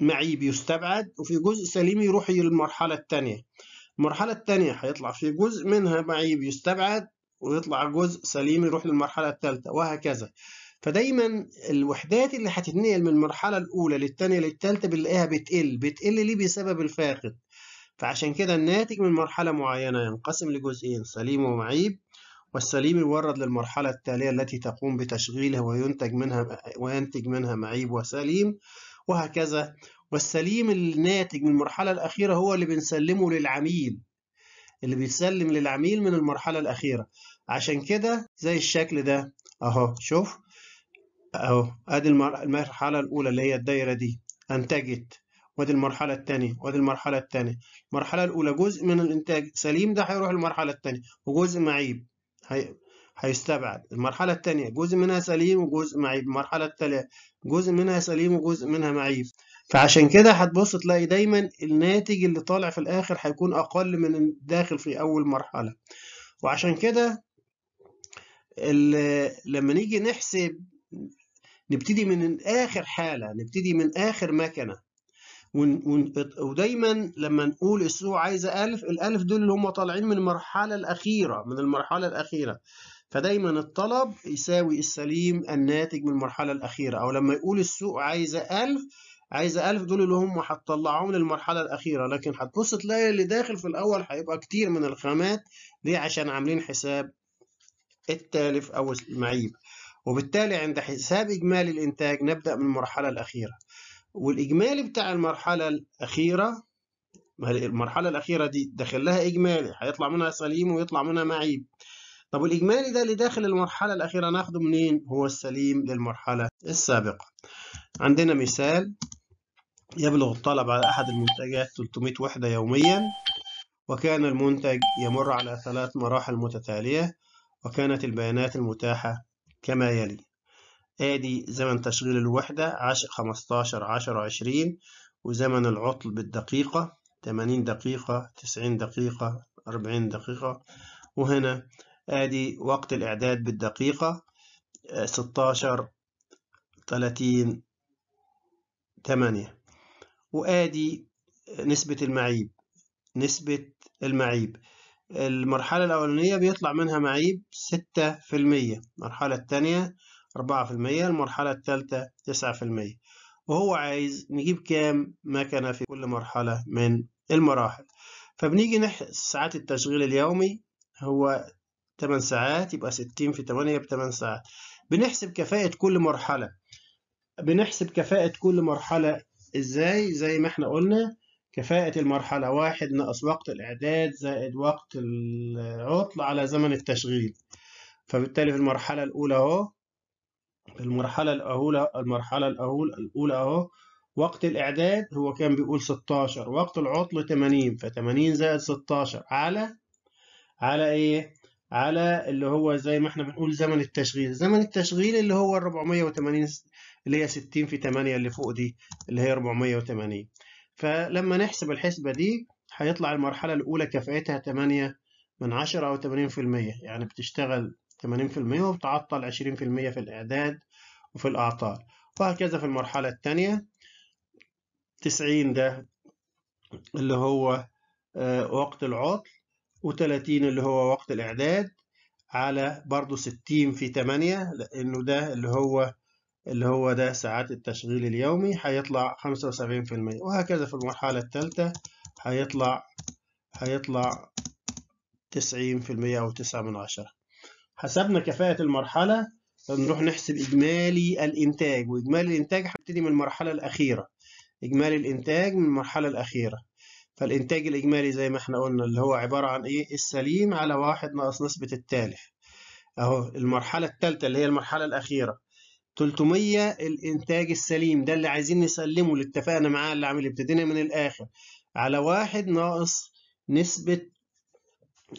معيب يستبعد وفي جزء سليم يروح للمرحلة الثانية المرحلة الثانية هيطلع في جزء منها معيب يستبعد ويطلع جزء سليم يروح للمرحلة الثالثة وهكذا فدايما الوحدات اللي هتتنقل من المرحلة الأولى للثانية للثالثة بنلاقيها بتقل بتقل ليه بسبب الفاقد فعشان كده الناتج من مرحلة معينة ينقسم لجزئين سليم ومعيب والسليم يورد للمرحلة التالية التي تقوم بتشغيله وينتج منها وينتج منها معيب وسليم وهكذا والسليم الناتج من المرحلة الأخيرة هو اللي بنسلمه للعميل اللي بيتسلم للعميل من المرحلة الأخيرة عشان كده زي الشكل ده اهو شوف اهو ادي المرحله الاولى اللي هي الدايره دي انتجت وادي المرحله الثانيه وادي المرحله الثانيه المرحله الاولى جزء من الانتاج سليم ده هيروح المرحله الثانيه وجزء معيب هي... هيستبعد المرحله الثانيه جزء منها سليم وجزء معيب المرحله الثالثه جزء منها سليم وجزء منها معيب فعشان كده هتبص تلاقي دايما الناتج اللي طالع في الاخر هيكون اقل من الداخل في اول مرحله وعشان كده لما نيجي نحسب نبتدي من آخر حالة نبتدي من آخر مكنة ودايما لما نقول السوق عايزة ألف الألف دول اللي هم طالعين من المرحلة الأخيرة من المرحلة الأخيرة فدايما الطلب يساوي السليم الناتج من المرحلة الأخيرة أو لما يقول السوق عايزة ألف عايزة ألف دول اللي هم هتطلعهم للمرحلة الأخيرة لكن هتبص تلاقي اللي داخل في الأول هيبقى كتير من الخامات ليه عشان عاملين حساب التالف أو المعيب وبالتالي عند حساب إجمالي الإنتاج نبدأ من المرحلة الأخيرة والإجمالي بتاع المرحلة الأخيرة المرحلة الأخيرة دي داخل لها إجمالي هيطلع منها سليم ويطلع منها معيب طب والإجمالي ده اللي داخل المرحلة الأخيرة ناخده منين هو السليم للمرحلة السابقة عندنا مثال يبلغ الطلب على أحد المنتجات 300 وحدة يوميا وكان المنتج يمر على ثلاث مراحل متتالية وكانت البيانات المتاحة كما يلي آدي زمن تشغيل الوحدة عشر خمستاشر عشر عشرين وزمن العطل بالدقيقة تمانين دقيقة تسعين دقيقة أربعين دقيقة وهنا آدي وقت الإعداد بالدقيقة آه، ستاشر تلاتين تمانية وآدي نسبة المعيب نسبة المعيب المرحلة الأولانية بيطلع منها معيب ستة في المية المرحلة التانية أربعة في المية المرحلة التالتة تسعة في المية وهو عايز نجيب كام مكنة في كل مرحلة من المراحل فبنيجي نحسب ساعات التشغيل اليومي هو 8 ساعات يبقى 60 في 8 ب 8 ساعات بنحسب كفاءة كل مرحلة بنحسب كفاءة كل مرحلة ازاي زي ما احنا قلنا كفاءة المرحلة واحد ناقص وقت الإعداد زائد وقت العطل على زمن التشغيل فبالتالي في المرحلة الأولى أهو المرحلة الأولى المرحلة الأولى الأولى أهو وقت الإعداد هو كان بيقول 16 وقت العطل 80 ف 80 زائد 16 على على إيه؟ على اللي هو زي ما احنا بنقول زمن التشغيل زمن التشغيل اللي هو 480 اللي هي 60 في 8 اللي فوق دي اللي هي 480 فلما نحسب الحسبة دي هيطلع المرحلة الأولى كفايتها 8 من 10 أو 80% يعني بتشتغل 80% وبتعطل 20% في الإعداد وفي الأعطال وهكذا في المرحلة الثانية 90 ده اللي هو آه، وقت العطل و30 اللي هو وقت الإعداد على برضو 60 في 8 لأنه ده اللي هو اللي هو ده ساعات التشغيل اليومي هيطلع 75% وهكذا في المرحلة الثالثة هيطلع هيطلع 90% أو 9 من عشرة حسبنا كفاءة المرحلة نروح نحسب إجمالي الإنتاج وإجمالي الإنتاج هنبتدي من المرحلة الأخيرة إجمالي الإنتاج من المرحلة الأخيرة فالإنتاج الإجمالي زي ما احنا قلنا اللي هو عبارة عن إيه السليم على واحد ناقص نسبة التالف أهو المرحلة الثالثة اللي هي المرحلة الأخيرة 300 الانتاج السليم ده اللي عايزين نسلمه اللي اتفقنا معاه اللي عامل ابتدينا من الاخر على واحد ناقص نسبة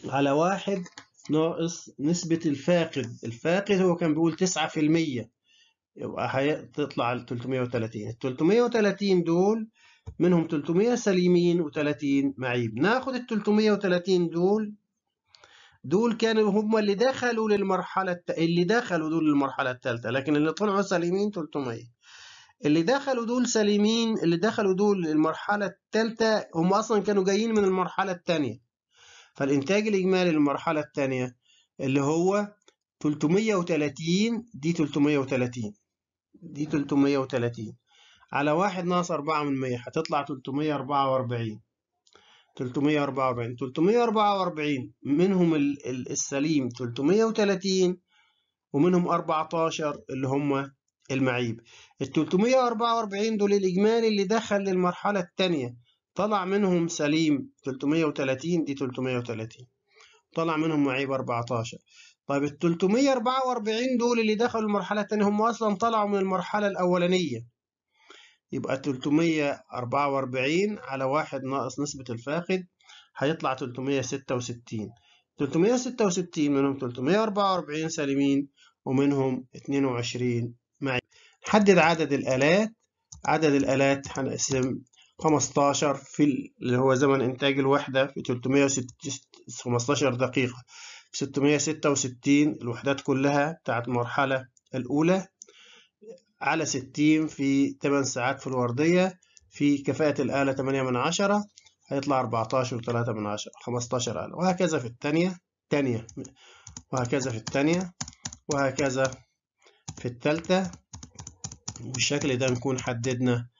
على واحد ناقص نسبة الفاقد الفاقد هو كان بيقول 9% يبقى هتطلع على 330 ال 330 دول منهم 300 سليمين و30 معيب ناخد ال 330 دول دول كانوا هم اللي دخلوا للمرحلة الت... اللي دخلوا دول للمرحلة الثالثة لكن اللي طلعوا سليمين 300 اللي دخلوا دول سليمين اللي دخلوا دول المرحلة الثالثة هم أصلا كانوا جايين من المرحلة الثانية فالإنتاج الإجمالي للمرحلة الثانية اللي هو 330 دي 330 دي 330 على واحد ناقص أربعة من مية هتطلع 344 344 344 منهم السليم 330 ومنهم 14 اللي هم المعيب ال 344 دول الإجمالي اللي دخل للمرحلة الثانية طلع منهم سليم 330 دي 330 طلع منهم معيب 14 طيب ال 344 دول اللي دخلوا المرحلة الثانية هم أصلا طلعوا من المرحلة الأولانية يبقى 344 على واحد ناقص نسبة الفاقد هيطلع 366 366 منهم 344 سالمين ومنهم 22 معي نحدد عدد الآلات عدد الآلات هنقسم 15 في اللي هو زمن إنتاج الوحدة في 315 دقيقة في 666 الوحدات كلها بتاعت المرحلة الأولى على 60 في 8 ساعات في الوردية في كفاءة الآلة 8 من عشرة هيطلع 14 و3 من عشرة 15 آلة وهكذا في الثانية تانية وهكذا في الثانية وهكذا في الثالثة والشكل ده نكون حددنا